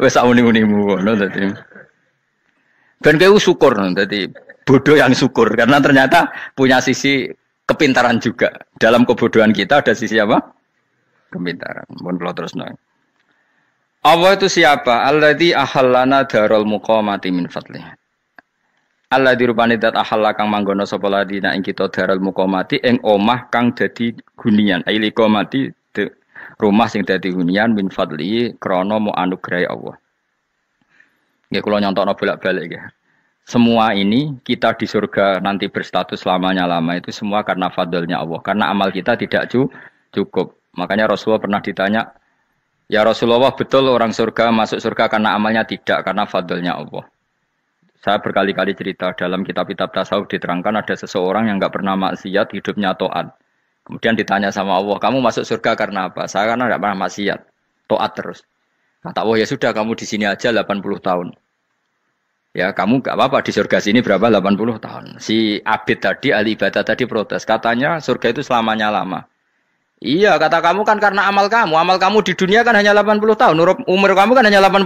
Wes awuni muni-munimu ngono dadi. Ben kau syukur, jadi bodoh yang syukur karena ternyata punya sisi kepintaran juga. Dalam kebodohan kita ada sisi apa? Kepintaran. Mohon kalau terus nang. Allah itu siapa? Allah di ahlana darul muqamati min fatli. Allah di rupane dat ahalla kang manggono sapa ladina ing kita darul muqamati ing omah kang jadi gunian. Ailiko mati rumah sing jadi hunian min fadli krono mu anugrahi Allah kalau kula nyontokno bolak-balik ya. Semua ini kita di surga nanti berstatus lamanya lama itu semua karena fadlnya Allah. Karena amal kita tidak cukup. Makanya Rasulullah pernah ditanya, "Ya Rasulullah, betul orang surga masuk surga karena amalnya tidak karena fadlnya Allah." Saya berkali-kali cerita dalam kitab-kitab tasawuf diterangkan ada seseorang yang nggak pernah maksiat hidupnya to'at. Kemudian ditanya sama Allah, kamu masuk surga karena apa? Saya karena nggak pernah maksiat, to'at terus. Kata Allah, ya sudah kamu di sini aja 80 tahun. Ya kamu gak apa-apa di surga sini berapa 80 tahun. Si Abid tadi ahli ibadah tadi protes. Katanya surga itu selamanya lama. Iya kata kamu kan karena amal kamu. Amal kamu di dunia kan hanya 80 tahun. Umur kamu kan hanya 80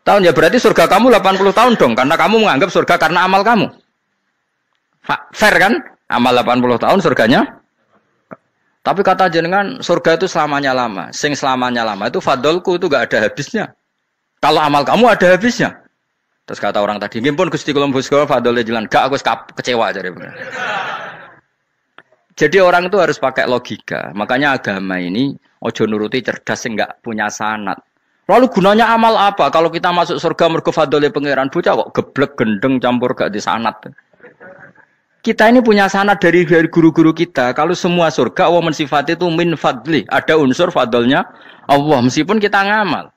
tahun. Ya berarti surga kamu 80 tahun dong. Karena kamu menganggap surga karena amal kamu. Fair kan? Amal 80 tahun surganya. Tapi kata jenengan surga itu selamanya lama. Sing selamanya lama itu fadolku itu gak ada habisnya. Kalau amal kamu ada habisnya. Terus kata orang tadi, "Nggih pun Gusti kula mbus fadole jalan. Gak aku kecewa jare. Jadi orang itu harus pakai logika. Makanya agama ini ojo nuruti cerdas sing gak punya sanat. Lalu gunanya amal apa? Kalau kita masuk surga mergo fadole pangeran bocah kok geblek gendeng campur gak di sanat. Kita ini punya sanat dari dari guru-guru kita. Kalau semua surga Allah mensifati itu min fadli, ada unsur fadlnya Allah meskipun kita ngamal.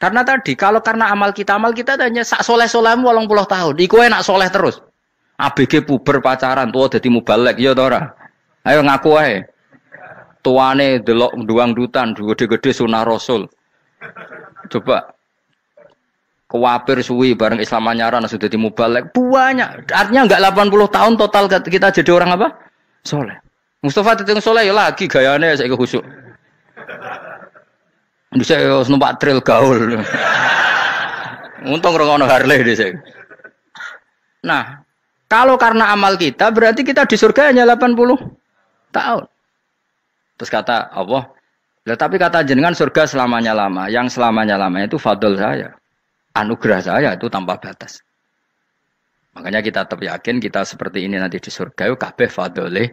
Karena tadi kalau karena amal kita, amal kita hanya sak soleh solehmu walang puluh tahun. Iku enak soleh terus. ABG puber pacaran tua jadi mubalek ya tora. Ayo ngaku ae. Tuane delok duang dutan gede-gede sunah rasul. Coba kewapir suwi bareng Islam anyaran sudah jadi mubalek banyak. Artinya enggak 80 tahun total kita jadi orang apa? Soleh. Mustafa tetap soleh ya lagi gayanya saya khusyuk bisa harus numpak trail gaul. Untung rongono Harley sini. Nah, kalau karena amal kita berarti kita di surga hanya 80 tahun. Terus kata Allah, tetapi tapi kata jenengan surga selamanya lama, yang selamanya lama itu fadl saya. Anugerah saya itu tanpa batas. Makanya kita tetap yakin kita seperti ini nanti di surga kabeh fadlih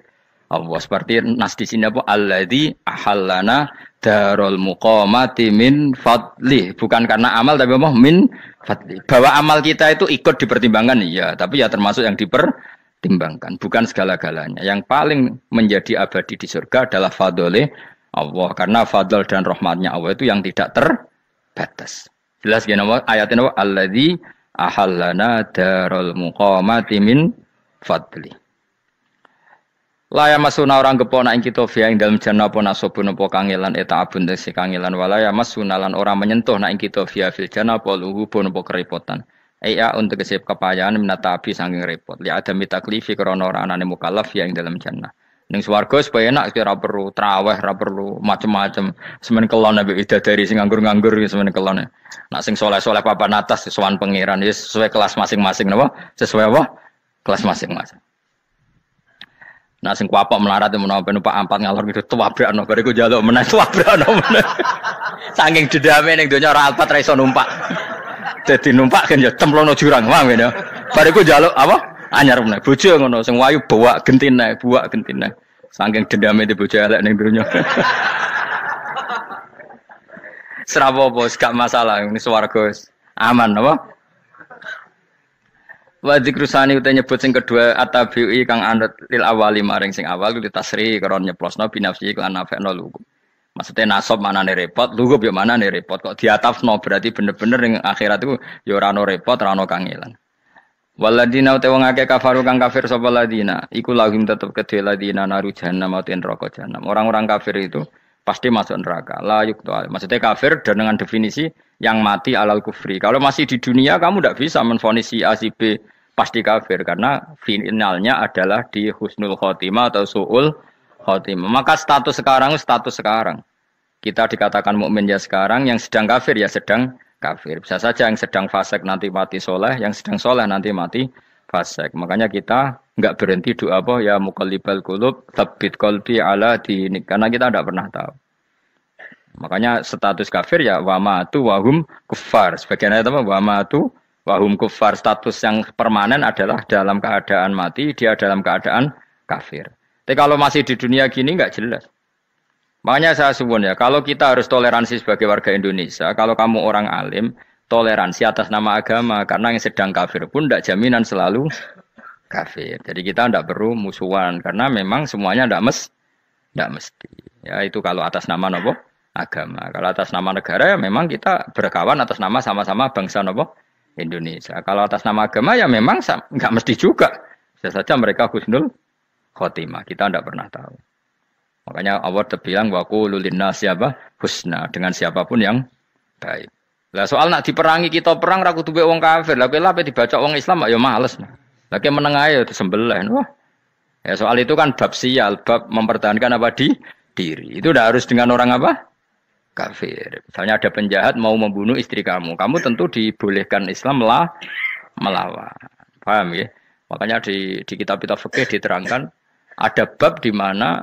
Allah seperti nas di sini apa di ahallana darul muqamati min fadli bukan karena amal tapi mau min fadli bahwa amal kita itu ikut dipertimbangkan iya tapi ya termasuk yang dipertimbangkan bukan segala-galanya yang paling menjadi abadi di surga adalah fadole Allah karena fadl dan rahmatnya Allah itu yang tidak terbatas jelas gini Allah ayatnya Allah di ahallana darul muqamati min fadli Laya masuna orang gepo ing kita yang ing dalam jannah apa nasobu nopo kangelan eta abun si kangelan walaya masuna lan orang menyentuh nak ing kita fi fil jana apa luhu nopo kerepotan. Eya untuk kesip kepayahan menata api sanging repot. Li ada klifi krono orang anane mukallaf yang ing dalam jana. Ning suwargo supaya enak kira perlu traweh, ora perlu macem-macem. Semen kelon nabi dari sing nganggur-nganggur semen kelon. Nak sing soleh-soleh papan atas sesuai pangeran ya, sesuai kelas masing-masing nopo Sesuai apa? Kelas masing-masing. Nah sing kuapok melarat yang menawa penumpang empat ngalor gitu pria no bariku jaluk menang tua no menang. Saking dedame ning donya orang empat raiso numpak. Jadi numpak kan ya templono jurang paham ya. Bariku jaluk apa? Anyar menang. Bojo ngono sing wayu bawa bawa gentin naik Saking dedame di bojo elek ning serabo bos gak masalah, ini suara aman apa? Wa dzikrusani uta nyebut sing kedua atabi'i kang anut lil awali maring sing awal li tasri karon nyeplosno binafsi lan nafekno lugu. Maksudnya nasab mana nih repot, lugub ya mana nih repot. Kok diatafno berarti bener-bener yang akhirat itu ya rano repot, rano kangelan. Waladina uta wong akeh kafaru kang kafir sapa ladina, iku lahum tetep kedhe ladina naru jahannam uten neraka jahannam. Orang-orang kafir itu pasti masuk neraka. La tuh Maksudnya kafir dan dengan definisi yang mati alal kufri. Kalau masih di dunia kamu tidak bisa menfonis si A si B pasti kafir karena finalnya adalah di husnul khotimah atau suul khotimah. Maka status sekarang status sekarang. Kita dikatakan mukmin ya sekarang, yang sedang kafir ya sedang kafir. Bisa saja yang sedang fasik nanti mati soleh, yang sedang soleh nanti mati fasek. Makanya kita nggak berhenti doa apa ya mukallibal kulub tabit kolbi ala dinik karena kita tidak pernah tahu. Makanya status kafir ya wama tu wahum kufar. Sebagian ayat apa tu wahum kufar status yang permanen adalah dalam keadaan mati dia dalam keadaan kafir. Tapi kalau masih di dunia gini nggak jelas. Makanya saya sebut ya, kalau kita harus toleransi sebagai warga Indonesia, kalau kamu orang alim, toleransi atas nama agama karena yang sedang kafir pun tidak jaminan selalu kafir. Jadi kita tidak perlu musuhan karena memang semuanya tidak mes tidak mesti. Ya itu kalau atas nama nopo agama. Kalau atas nama negara ya memang kita berkawan atas nama sama-sama bangsa nopo Indonesia. Kalau atas nama agama ya memang nggak mesti juga. Bisa saja mereka khusnul khotimah. Kita tidak pernah tahu. Makanya Allah terbilang waku lulina siapa husna dengan siapapun yang baik. Lah soal nak diperangi kita perang ra kudu wong kafir. Lah kowe dibaca wong Islam ya males. Lah ki meneng ae ya disembelih. Wah. Ya soal itu kan bab sial, bab mempertahankan apa di diri. Itu udah harus dengan orang apa? Kafir. Misalnya ada penjahat mau membunuh istri kamu. Kamu tentu dibolehkan Islam lah melawan. Paham ya? Makanya di di kitab-kitab fikih diterangkan ada bab di mana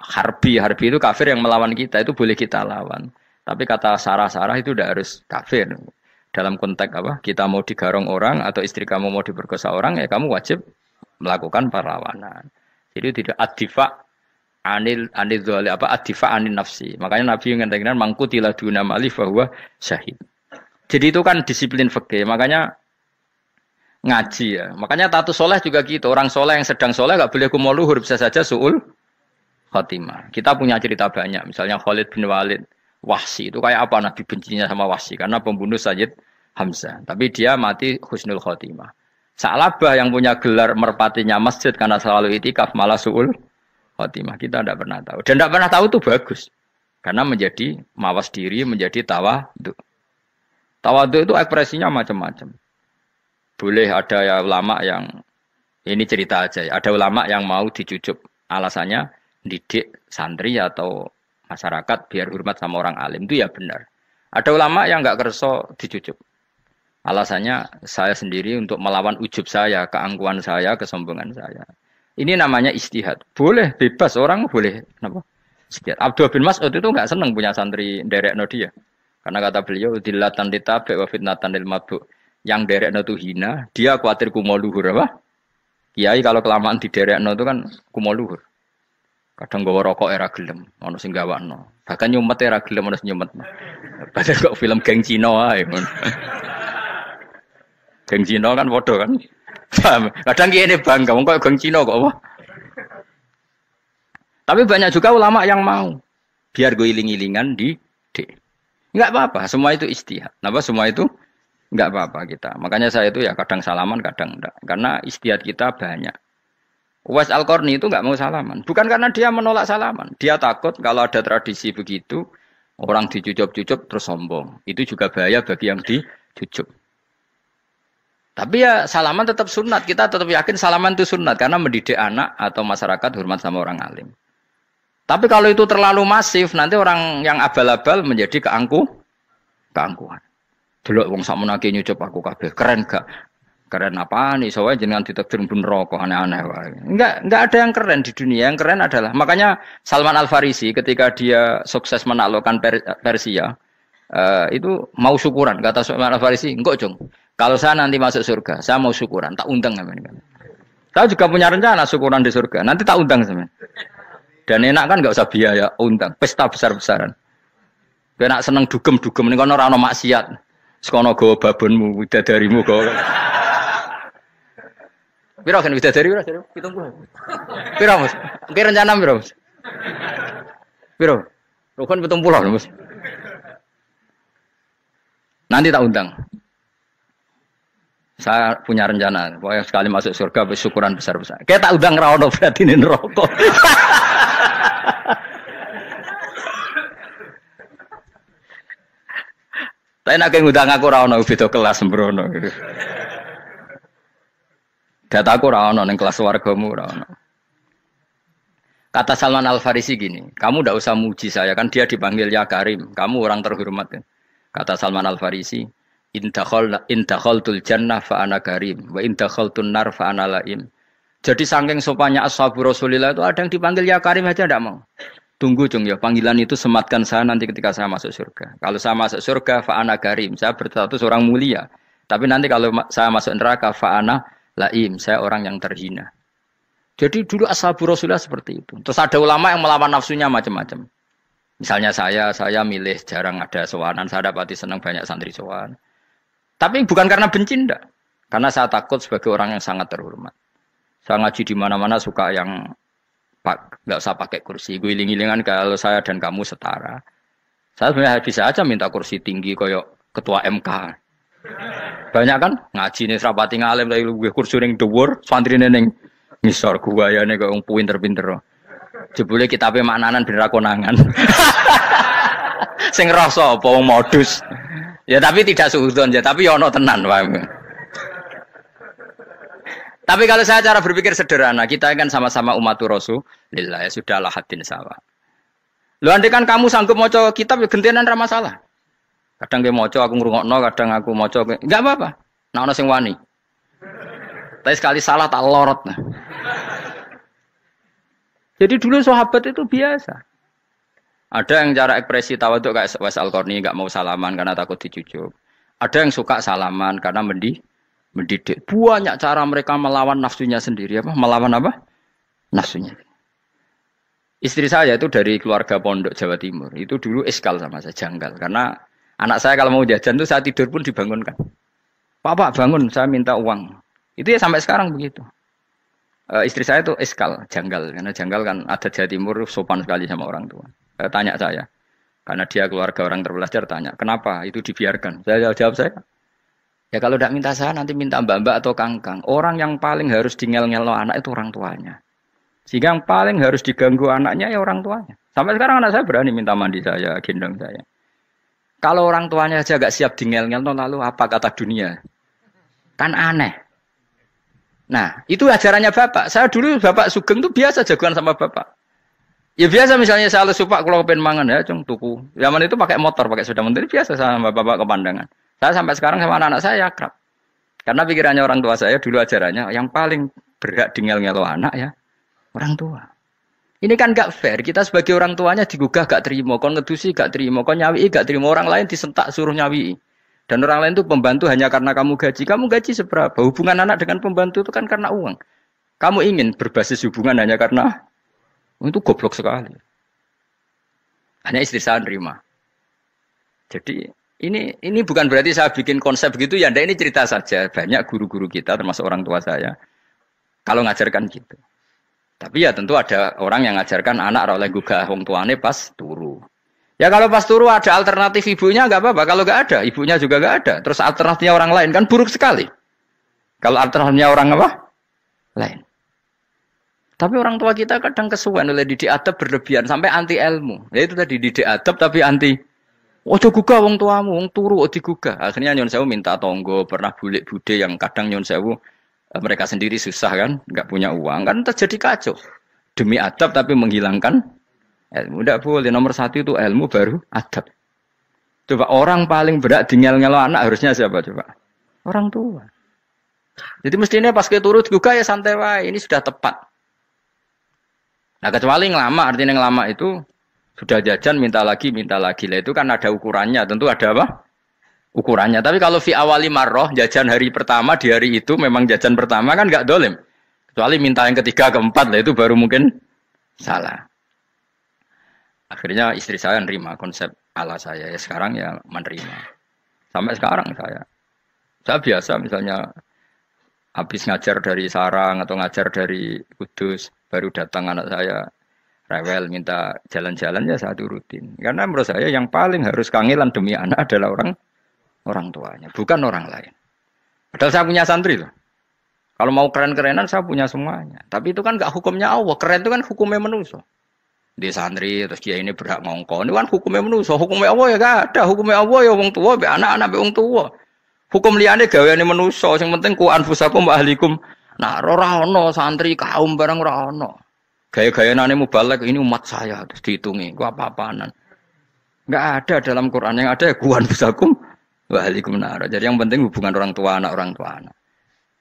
harbi harbi itu kafir yang melawan kita itu boleh kita lawan. Tapi kata sarah-sarah itu udah harus kafir. Dalam konteks apa? Kita mau digarong orang atau istri kamu mau diperkosa orang, ya kamu wajib melakukan perlawanan. Jadi tidak adifa anil anil zuali apa adifa anil nafsi. Makanya Nabi yang mengatakan mangkutilah duna mali bahwa syahid. Jadi itu kan disiplin fikih. Makanya ngaji ya. Makanya tatu soleh juga gitu. Orang soleh yang sedang soleh gak boleh kumuluhur bisa saja suul khotimah. Kita punya cerita banyak. Misalnya Khalid bin Walid Wahsi itu kayak apa Nabi bencinya sama Wahsi karena pembunuh Sayyid Hamzah. Tapi dia mati husnul khotimah. Salabah yang punya gelar merpatinya masjid karena selalu itikaf malah suul khotimah. Kita tidak pernah tahu. Dan tidak pernah tahu itu bagus. Karena menjadi mawas diri, menjadi tawadu. Tawadu itu ekspresinya macam-macam. Boleh ada ya ulama yang, ini cerita aja ya, ada ulama yang mau dicucup. Alasannya didik santri atau masyarakat biar hormat sama orang alim itu ya benar. Ada ulama yang nggak kerso dicucuk. Alasannya saya sendiri untuk melawan ujub saya, keangkuhan saya, kesombongan saya. Ini namanya istihad. Boleh bebas orang boleh. Kenapa? Istihad. Abdul bin Mas'ud itu nggak seneng punya santri derek no dia. Karena kata beliau, dilatan ditabe wa fitnatan lil mabuk. Yang derek no itu hina, dia khawatir kumoluhur apa? Kiai kalau kelamaan di derek no itu kan kumoluhur. Kadang gue rokok era ya gelem, ono sing no Bahkan nyumet era ya gelem ono sing no Padahal kok film geng Cina ae. geng Cina kan bodoh kan. Paham? Kadang ini bang kamu kok geng Cina kok apa? Tapi banyak juga ulama yang mau biar gue iling-ilingan di D. nggak apa-apa, semua itu istihad. Kenapa semua itu nggak apa-apa kita. Makanya saya itu ya kadang salaman, kadang enggak. Karena istihad kita banyak. Uwais al Korni itu nggak mau salaman. Bukan karena dia menolak salaman. Dia takut kalau ada tradisi begitu orang dicucup-cucup terus sombong. Itu juga bahaya bagi yang dicucup. Tapi ya salaman tetap sunat. Kita tetap yakin salaman itu sunat karena mendidik anak atau masyarakat hormat sama orang alim. Tapi kalau itu terlalu masif, nanti orang yang abal-abal menjadi keangku, keangkuhan. Dulu wong menake nyucup aku kabeh, keren gak? keren apa nih soalnya jenengan ditakdir pun rokok aneh-aneh enggak enggak ada yang keren di dunia yang keren adalah makanya Salman Al Farisi ketika dia sukses menaklukkan Persia uh, itu mau syukuran kata Salman Al Farisi enggak jong kalau saya nanti masuk surga saya mau syukuran tak undang namanya saya juga punya rencana syukuran di surga nanti tak undang sama dan enak kan enggak usah biaya undang pesta besar-besaran enak seneng dugem-dugem ini kan orang maksiat sekono gue babonmu darimu kok Piro kan bidadari piro jare? 70. Piro Mas? Oke rencana piro Mas? Piro? Rukun 70 Mas. Nanti tak undang. Saya punya rencana, pokoknya sekali masuk surga bersyukuran besar-besar. Kayak tak undang rawono berarti ini rokok. Tapi nak yang undang aku rawono itu kelas sembrono data aku rawan neng kelas wargamu ora Kata Salman Al Farisi gini, kamu tidak usah muji saya kan dia dipanggil ya Karim, kamu orang terhormat. Ya. Kata Salman Al Farisi, indakhol tul jannah fa ana Karim, wa tul nar fa ana laim. Jadi saking sopanya ashabu Rasulillah itu ada yang dipanggil ya Karim aja tidak mau. Tunggu cung ya, panggilan itu sematkan saya nanti ketika saya masuk surga. Kalau saya masuk surga fa ana Karim, saya berstatus orang mulia. Tapi nanti kalau saya masuk neraka fa ana laim, saya orang yang terhina. Jadi dulu ashabu Rasulullah seperti itu. Terus ada ulama yang melawan nafsunya macam-macam. Misalnya saya, saya milih jarang ada sowanan, saya dapati senang banyak santri sowan. Tapi bukan karena benci ndak. Karena saya takut sebagai orang yang sangat terhormat. Saya ngaji di mana-mana suka yang pak nggak usah pakai kursi. Gue iling-ilingan kalau saya dan kamu setara. Saya sebenarnya bisa aja minta kursi tinggi koyok ketua MK. Banyak kan ngaji nih serabati ngalem dari gue kursi neng dhuwur, santri neng ya nih gue wong terpinter pinter Jebule pake maknanan aku konangan. Sing rasa apa modus. Ya tapi tidak suudon ya, tapi yono ya tenan, paham. Tapi kalau saya cara berpikir sederhana, kita kan sama-sama umat Rasulillah ya sudahlah hadin sawa. Lu andai kan kamu sanggup mau coba kitab ya gentianan ramah salah. Kadang kayak moco aku ngrungokno, kadang aku mau cok Enggak apa-apa. Nah orang sing wani. Tapi sekali salah tak lorot. Nah. Jadi dulu sahabat itu biasa. Ada yang cara ekspresi tawa itu kayak Wes Alkorni nggak mau salaman karena takut dicucuk. Ada yang suka salaman karena mendidik mendidik. Banyak cara mereka melawan nafsunya sendiri apa? Melawan apa? Nafsunya. Istri saya itu dari keluarga pondok Jawa Timur. Itu dulu eskal sama saya janggal karena Anak saya kalau mau jajan tuh saat tidur pun dibangunkan. Papa bangun, saya minta uang. Itu ya sampai sekarang begitu. E, istri saya tuh eskal, janggal. Karena janggal kan ada Jawa Timur sopan sekali sama orang tua. E, tanya saya. Karena dia keluarga orang terbelajar tanya, kenapa itu dibiarkan? Saya jawab saya, ya kalau tidak minta saya nanti minta mbak-mbak atau kangkang. Orang yang paling harus dingel-ngel anak itu orang tuanya. Sehingga yang paling harus diganggu anaknya ya orang tuanya. Sampai sekarang anak saya berani minta mandi saya, gendong saya. Kalau orang tuanya aja gak siap dingel-ngel, lalu apa kata dunia? Kan aneh. Nah, itu ajarannya Bapak. Saya dulu Bapak Sugeng tuh biasa jagoan sama Bapak. Ya biasa misalnya saya lesu Pak, kalau pengen mangan ya, cung tuku. Zaman itu pakai motor, pakai sepeda menteri, biasa sama Bapak-Bapak kepandangan. Saya sampai sekarang sama anak-anak saya akrab. Karena pikirannya orang tua saya dulu ajarannya, yang paling berat dingel ngel anak ya, orang tua. Ini kan gak fair. Kita sebagai orang tuanya digugah gak terima, kon ngedusi gak terima, kon nyawi gak terima, orang lain disentak suruh nyawi. Dan orang lain itu pembantu hanya karena kamu gaji. Kamu gaji seberapa? Hubungan anak dengan pembantu itu kan karena uang. Kamu ingin berbasis hubungan hanya karena itu goblok sekali. Hanya istri saya nerima. Jadi ini ini bukan berarti saya bikin konsep begitu ya. ini cerita saja. Banyak guru-guru kita termasuk orang tua saya kalau ngajarkan gitu. Tapi ya tentu ada orang yang ngajarkan anak oleh gugah wong tuane pas turu. Ya kalau pas turu ada alternatif ibunya nggak apa-apa. Kalau nggak ada, ibunya juga nggak ada. Terus alternatifnya orang lain kan buruk sekali. Kalau alternatifnya orang apa? Lain. Tapi orang tua kita kadang kesuwen oleh didik adab berlebihan sampai anti ilmu. Ya itu tadi didik adab tapi anti Oh Ojo gugah wong tuamu, wong turu oh gugah. Akhirnya nyon sewu minta tonggo, pernah bulik bude yang kadang nyon sewu mereka sendiri susah kan, nggak punya uang kan terjadi kacau. Demi adab tapi menghilangkan ilmu. Tidak boleh, nomor satu itu ilmu baru adab. Coba orang paling berat di ngel anak harusnya siapa coba? Orang tua. Jadi mestinya pas kita turut juga ya santai wae, ini sudah tepat. Nah kecuali ngelama, artinya ngelama itu sudah jajan minta lagi minta lagi lah itu kan ada ukurannya tentu ada apa ukurannya. Tapi kalau fi awali marroh jajan hari pertama di hari itu memang jajan pertama kan nggak dolim. Kecuali minta yang ketiga keempat lah itu baru mungkin salah. Akhirnya istri saya nerima konsep ala saya ya sekarang ya menerima. Sampai sekarang saya saya biasa misalnya habis ngajar dari Sarang atau ngajar dari Kudus baru datang anak saya rewel minta jalan-jalan ya satu rutin karena menurut saya yang paling harus kangen demi anak adalah orang orang tuanya, bukan orang lain. Padahal saya punya santri loh. Kalau mau keren-kerenan saya punya semuanya. Tapi itu kan gak hukumnya Allah. Keren itu kan hukumnya manusia. Di santri terus dia ini berhak ngongko ini kan hukumnya manusia. Hukumnya Allah ya gak ada. Hukumnya Allah ya wong tua, be anak-anak be wong tua. Hukum liane ini manusia. Yang penting ku anfusakum wa ahlikum. Nah, rorahono santri kaum barang rorahono. Gaya-gaya nane mubalek ini umat saya terus dihitungi. Gua apa apaanan Gak ada dalam Quran yang ada ya ku anfusakum wahalikum naro. Jadi yang penting hubungan orang tua anak orang tua anak.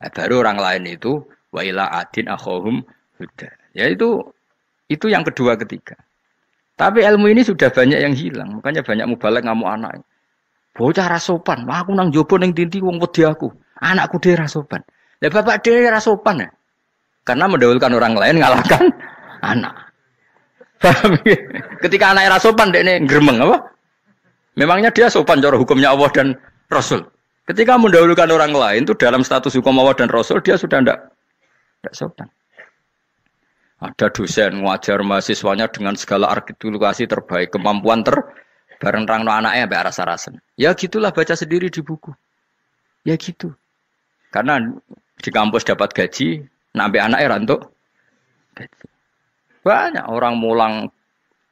Eh, baru orang lain itu wa ila adin akhohum huda. Ya itu itu yang kedua ketiga. Tapi ilmu ini sudah banyak yang hilang, makanya banyak mubalek ngamuk anak. Bocah rasopan, wah aku nang jopo neng dinti wong wedi aku. Anakku dia rasopan. Ya bapak dia rasopan ya. Karena mendahulukan orang lain ngalahkan anak. Ya? Ketika anak rasopan dia ini gremeng apa? Memangnya dia sopan cara hukumnya Allah dan Rasul. Ketika mendahulukan orang lain itu dalam status hukum Allah dan Rasul dia sudah tidak tidak sopan. Ada dosen ngajar mahasiswanya dengan segala arkitulasi terbaik, kemampuan ter bareng no anaknya sampai arah sarasen. Ya gitulah baca sendiri di buku. Ya gitu. Karena di kampus dapat gaji, nampi anaknya rantuk Banyak orang mulang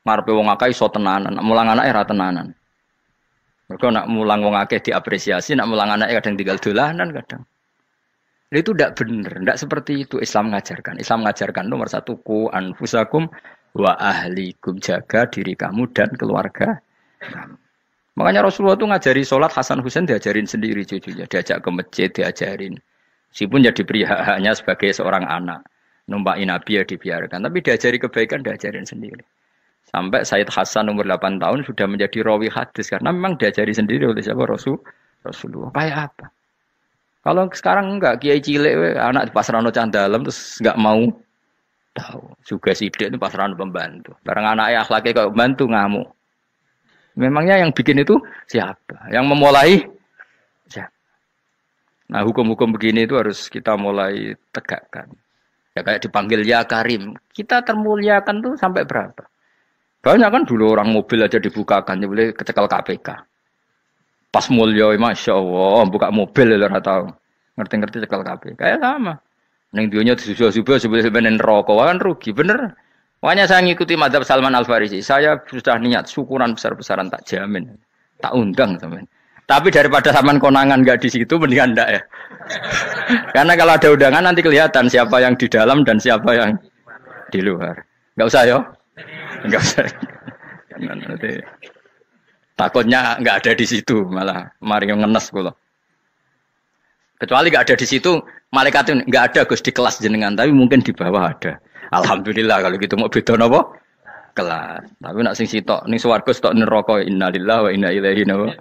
ngarepe wong akeh iso tenanan, mulang anaknya ra tenanan. Mereka nak mulang wong akeh diapresiasi, nak mulang anaknya kadang tinggal dolanan kadang. Dan itu tidak benar, tidak seperti itu Islam mengajarkan. Islam mengajarkan nomor satu ku anfusakum wa ahlikum jaga diri kamu dan keluarga. Makanya Rasulullah itu ngajari sholat Hasan Husain diajarin sendiri cucunya, diajak ke masjid diajarin. si pun jadi ya pria hak sebagai seorang anak. Numpai Nabi ya dibiarkan, tapi diajari kebaikan diajarin sendiri. Sampai Said Hasan umur 8 tahun sudah menjadi rawi hadis karena memang diajari sendiri oleh siapa Rasul Rasulullah. Kayak apa? Kalau sekarang enggak kiai cilik anak di ono dalam terus enggak mau tahu. Juga sidik itu pasrano pembantu. Barang anaknya akhlaknya kayak bantu ngamuk. Memangnya yang bikin itu siapa? Yang memulai siapa? Nah hukum-hukum begini itu harus kita mulai tegakkan. Ya kayak dipanggil ya Karim. Kita termuliakan tuh sampai berapa? Banyak kan dulu orang mobil aja dibukakan, ya boleh kecekal KPK. Pas mulia, ya, masya Allah, buka mobil ya tahu. Ngerti-ngerti cekal KPK, kayak sama. Neng dunia disusul-susul ya, sebelah neng rokok kan rugi bener. Makanya saya ngikuti madhab Salman Al Farisi. Saya sudah niat syukuran besar-besaran tak jamin, tak undang teman. Tapi daripada saman konangan nggak di situ, mendingan enggak ya. Karena kalau ada undangan nanti kelihatan siapa yang di dalam dan siapa yang di luar. Nggak usah ya. Enggak usah. Jangan nanti takutnya nggak ada di situ malah mari ngenes kula. Kecuali enggak ada di situ malaikat enggak ada Gus di kelas jenengan tapi mungkin di bawah ada. Alhamdulillah kalau gitu mau beda napa? Kelas. Tapi nak sing sitok ning swarga sitok neraka innalillahi wa inna ilaihi napa?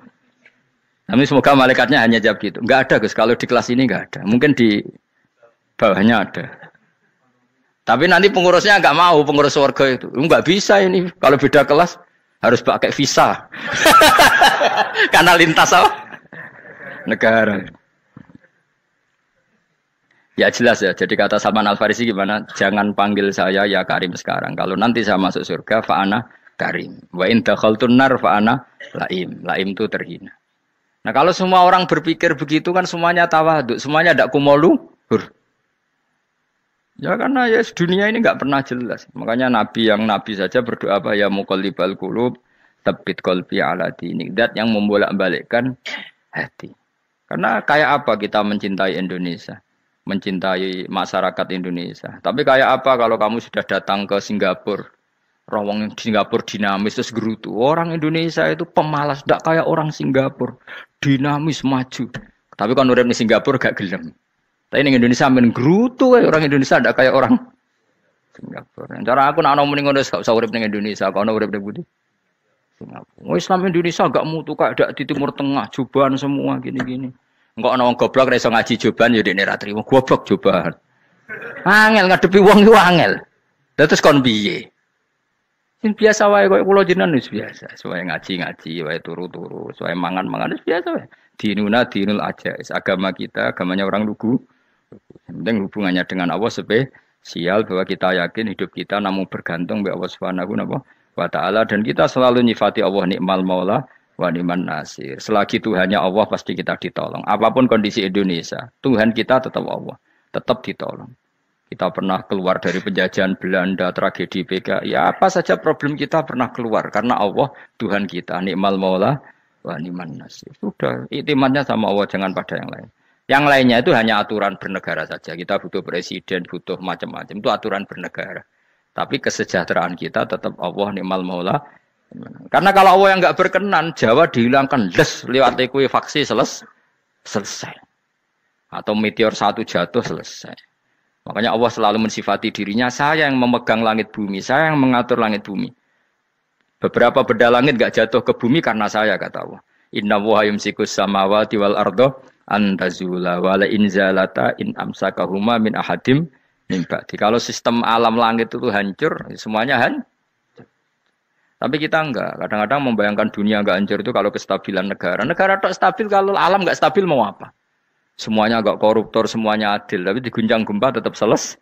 Tapi semoga malaikatnya hanya jawab gitu. Enggak ada Gus kalau di kelas ini enggak ada. Mungkin di bawahnya ada. Tapi nanti pengurusnya nggak mau pengurus warga itu. Nggak bisa ini kalau beda kelas harus pakai visa. Karena lintas apa? Negara. Ya jelas ya. Jadi kata Salman Al Farisi gimana? Jangan panggil saya ya Karim sekarang. Kalau nanti saya masuk surga, faana Karim. Wa in dakhaltun nar faana laim. Laim itu terhina. Nah kalau semua orang berpikir begitu kan semuanya tawaduk, semuanya tidak kumolu. Ya karena ya dunia ini nggak pernah jelas. Makanya nabi yang nabi saja berdoa apa ya mukallibal qulub tabit qalbi ala dini. Dat yang membolak-balikkan hati. Karena kayak apa kita mencintai Indonesia? Mencintai masyarakat Indonesia. Tapi kayak apa kalau kamu sudah datang ke Singapura? Rawang Singapura dinamis terus gerutu. Orang Indonesia itu pemalas, tidak kayak orang Singapura. Dinamis maju. Tapi kalau di Singapura gak gelem. Tapi ning Indonesia men grutu kayak orang Indonesia ada kayak orang Singapura. Cara aku nak ono muni ngono usah urip ning Indonesia, kok ono urip ning Singapura. Oh, Islam Indonesia agak mutu kayak dak di Timur Tengah, jubahan semua gini-gini. Engkau ono goblok ra ngaji jubahan jadi ya dekne ra trimo, goblok jubahan. Angel ngadepi wong iku angel. Lah terus kon piye? Sing biasa wae koyo kula jenengan wis biasa, suwe ngaji-ngaji, wae turu-turu, suwe mangan-mangan wis biasa wae. Dinuna dinul aja, agama kita agamanya orang lugu. Penting hubungannya dengan Allah spesial bahwa kita yakin hidup kita namun bergantung be Allah Subhanahu wa taala dan kita selalu nyifati Allah nikmal maula wa niman nasir. Selagi Tuhannya Allah pasti kita ditolong. Apapun kondisi Indonesia, Tuhan kita tetap Allah, tetap ditolong. Kita pernah keluar dari penjajahan Belanda, tragedi PKI, ya apa saja problem kita pernah keluar karena Allah Tuhan kita nikmal maula wa niman nasir. Sudah, itimannya sama Allah jangan pada yang lain. Yang lainnya itu hanya aturan bernegara saja. Kita butuh presiden, butuh macam-macam. Itu aturan bernegara. Tapi kesejahteraan kita tetap Allah nikmal maula. Karena kalau Allah yang nggak berkenan, Jawa dihilangkan. Les, lewat vaksin seles, selesai. Atau meteor satu jatuh, selesai. Makanya Allah selalu mensifati dirinya, saya yang memegang langit bumi, saya yang mengatur langit bumi. Beberapa beda langit gak jatuh ke bumi karena saya, kata Allah. Inna wuhayum sikus samawati wal ardo, antazula wala inzalata in amsakahuma min ahadim nimbati. Kalau sistem alam langit itu hancur, ya semuanya han. Tapi kita enggak. Kadang-kadang membayangkan dunia enggak hancur itu kalau kestabilan negara. Negara tak stabil kalau alam enggak stabil mau apa? Semuanya enggak koruptor, semuanya adil. Tapi diguncang gempa tetap selesai.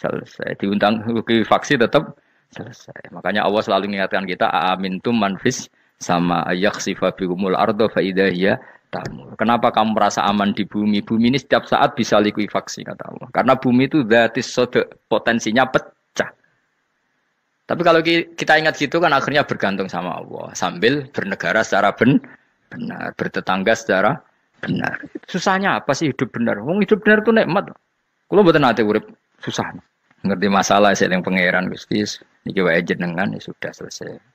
Selesai. Diundang vaksin tetap selesai. Makanya Allah selalu mengingatkan kita, amin tum manfis sama ayak sifabikumul ardo faidahiyah Tamu. Kenapa kamu merasa aman di bumi? Bumi ini setiap saat bisa likuifaksi kata Allah. Karena bumi itu berarti sode potensinya pecah. Tapi kalau kita ingat gitu kan akhirnya bergantung sama Allah sambil bernegara secara ben benar, bertetangga secara benar. Susahnya apa sih hidup benar? Wong hidup benar itu nikmat. Kalau buat nanti urip susah. Ngerti masalah saya yang pangeran Gusti, niki wae jenengan ya sudah selesai.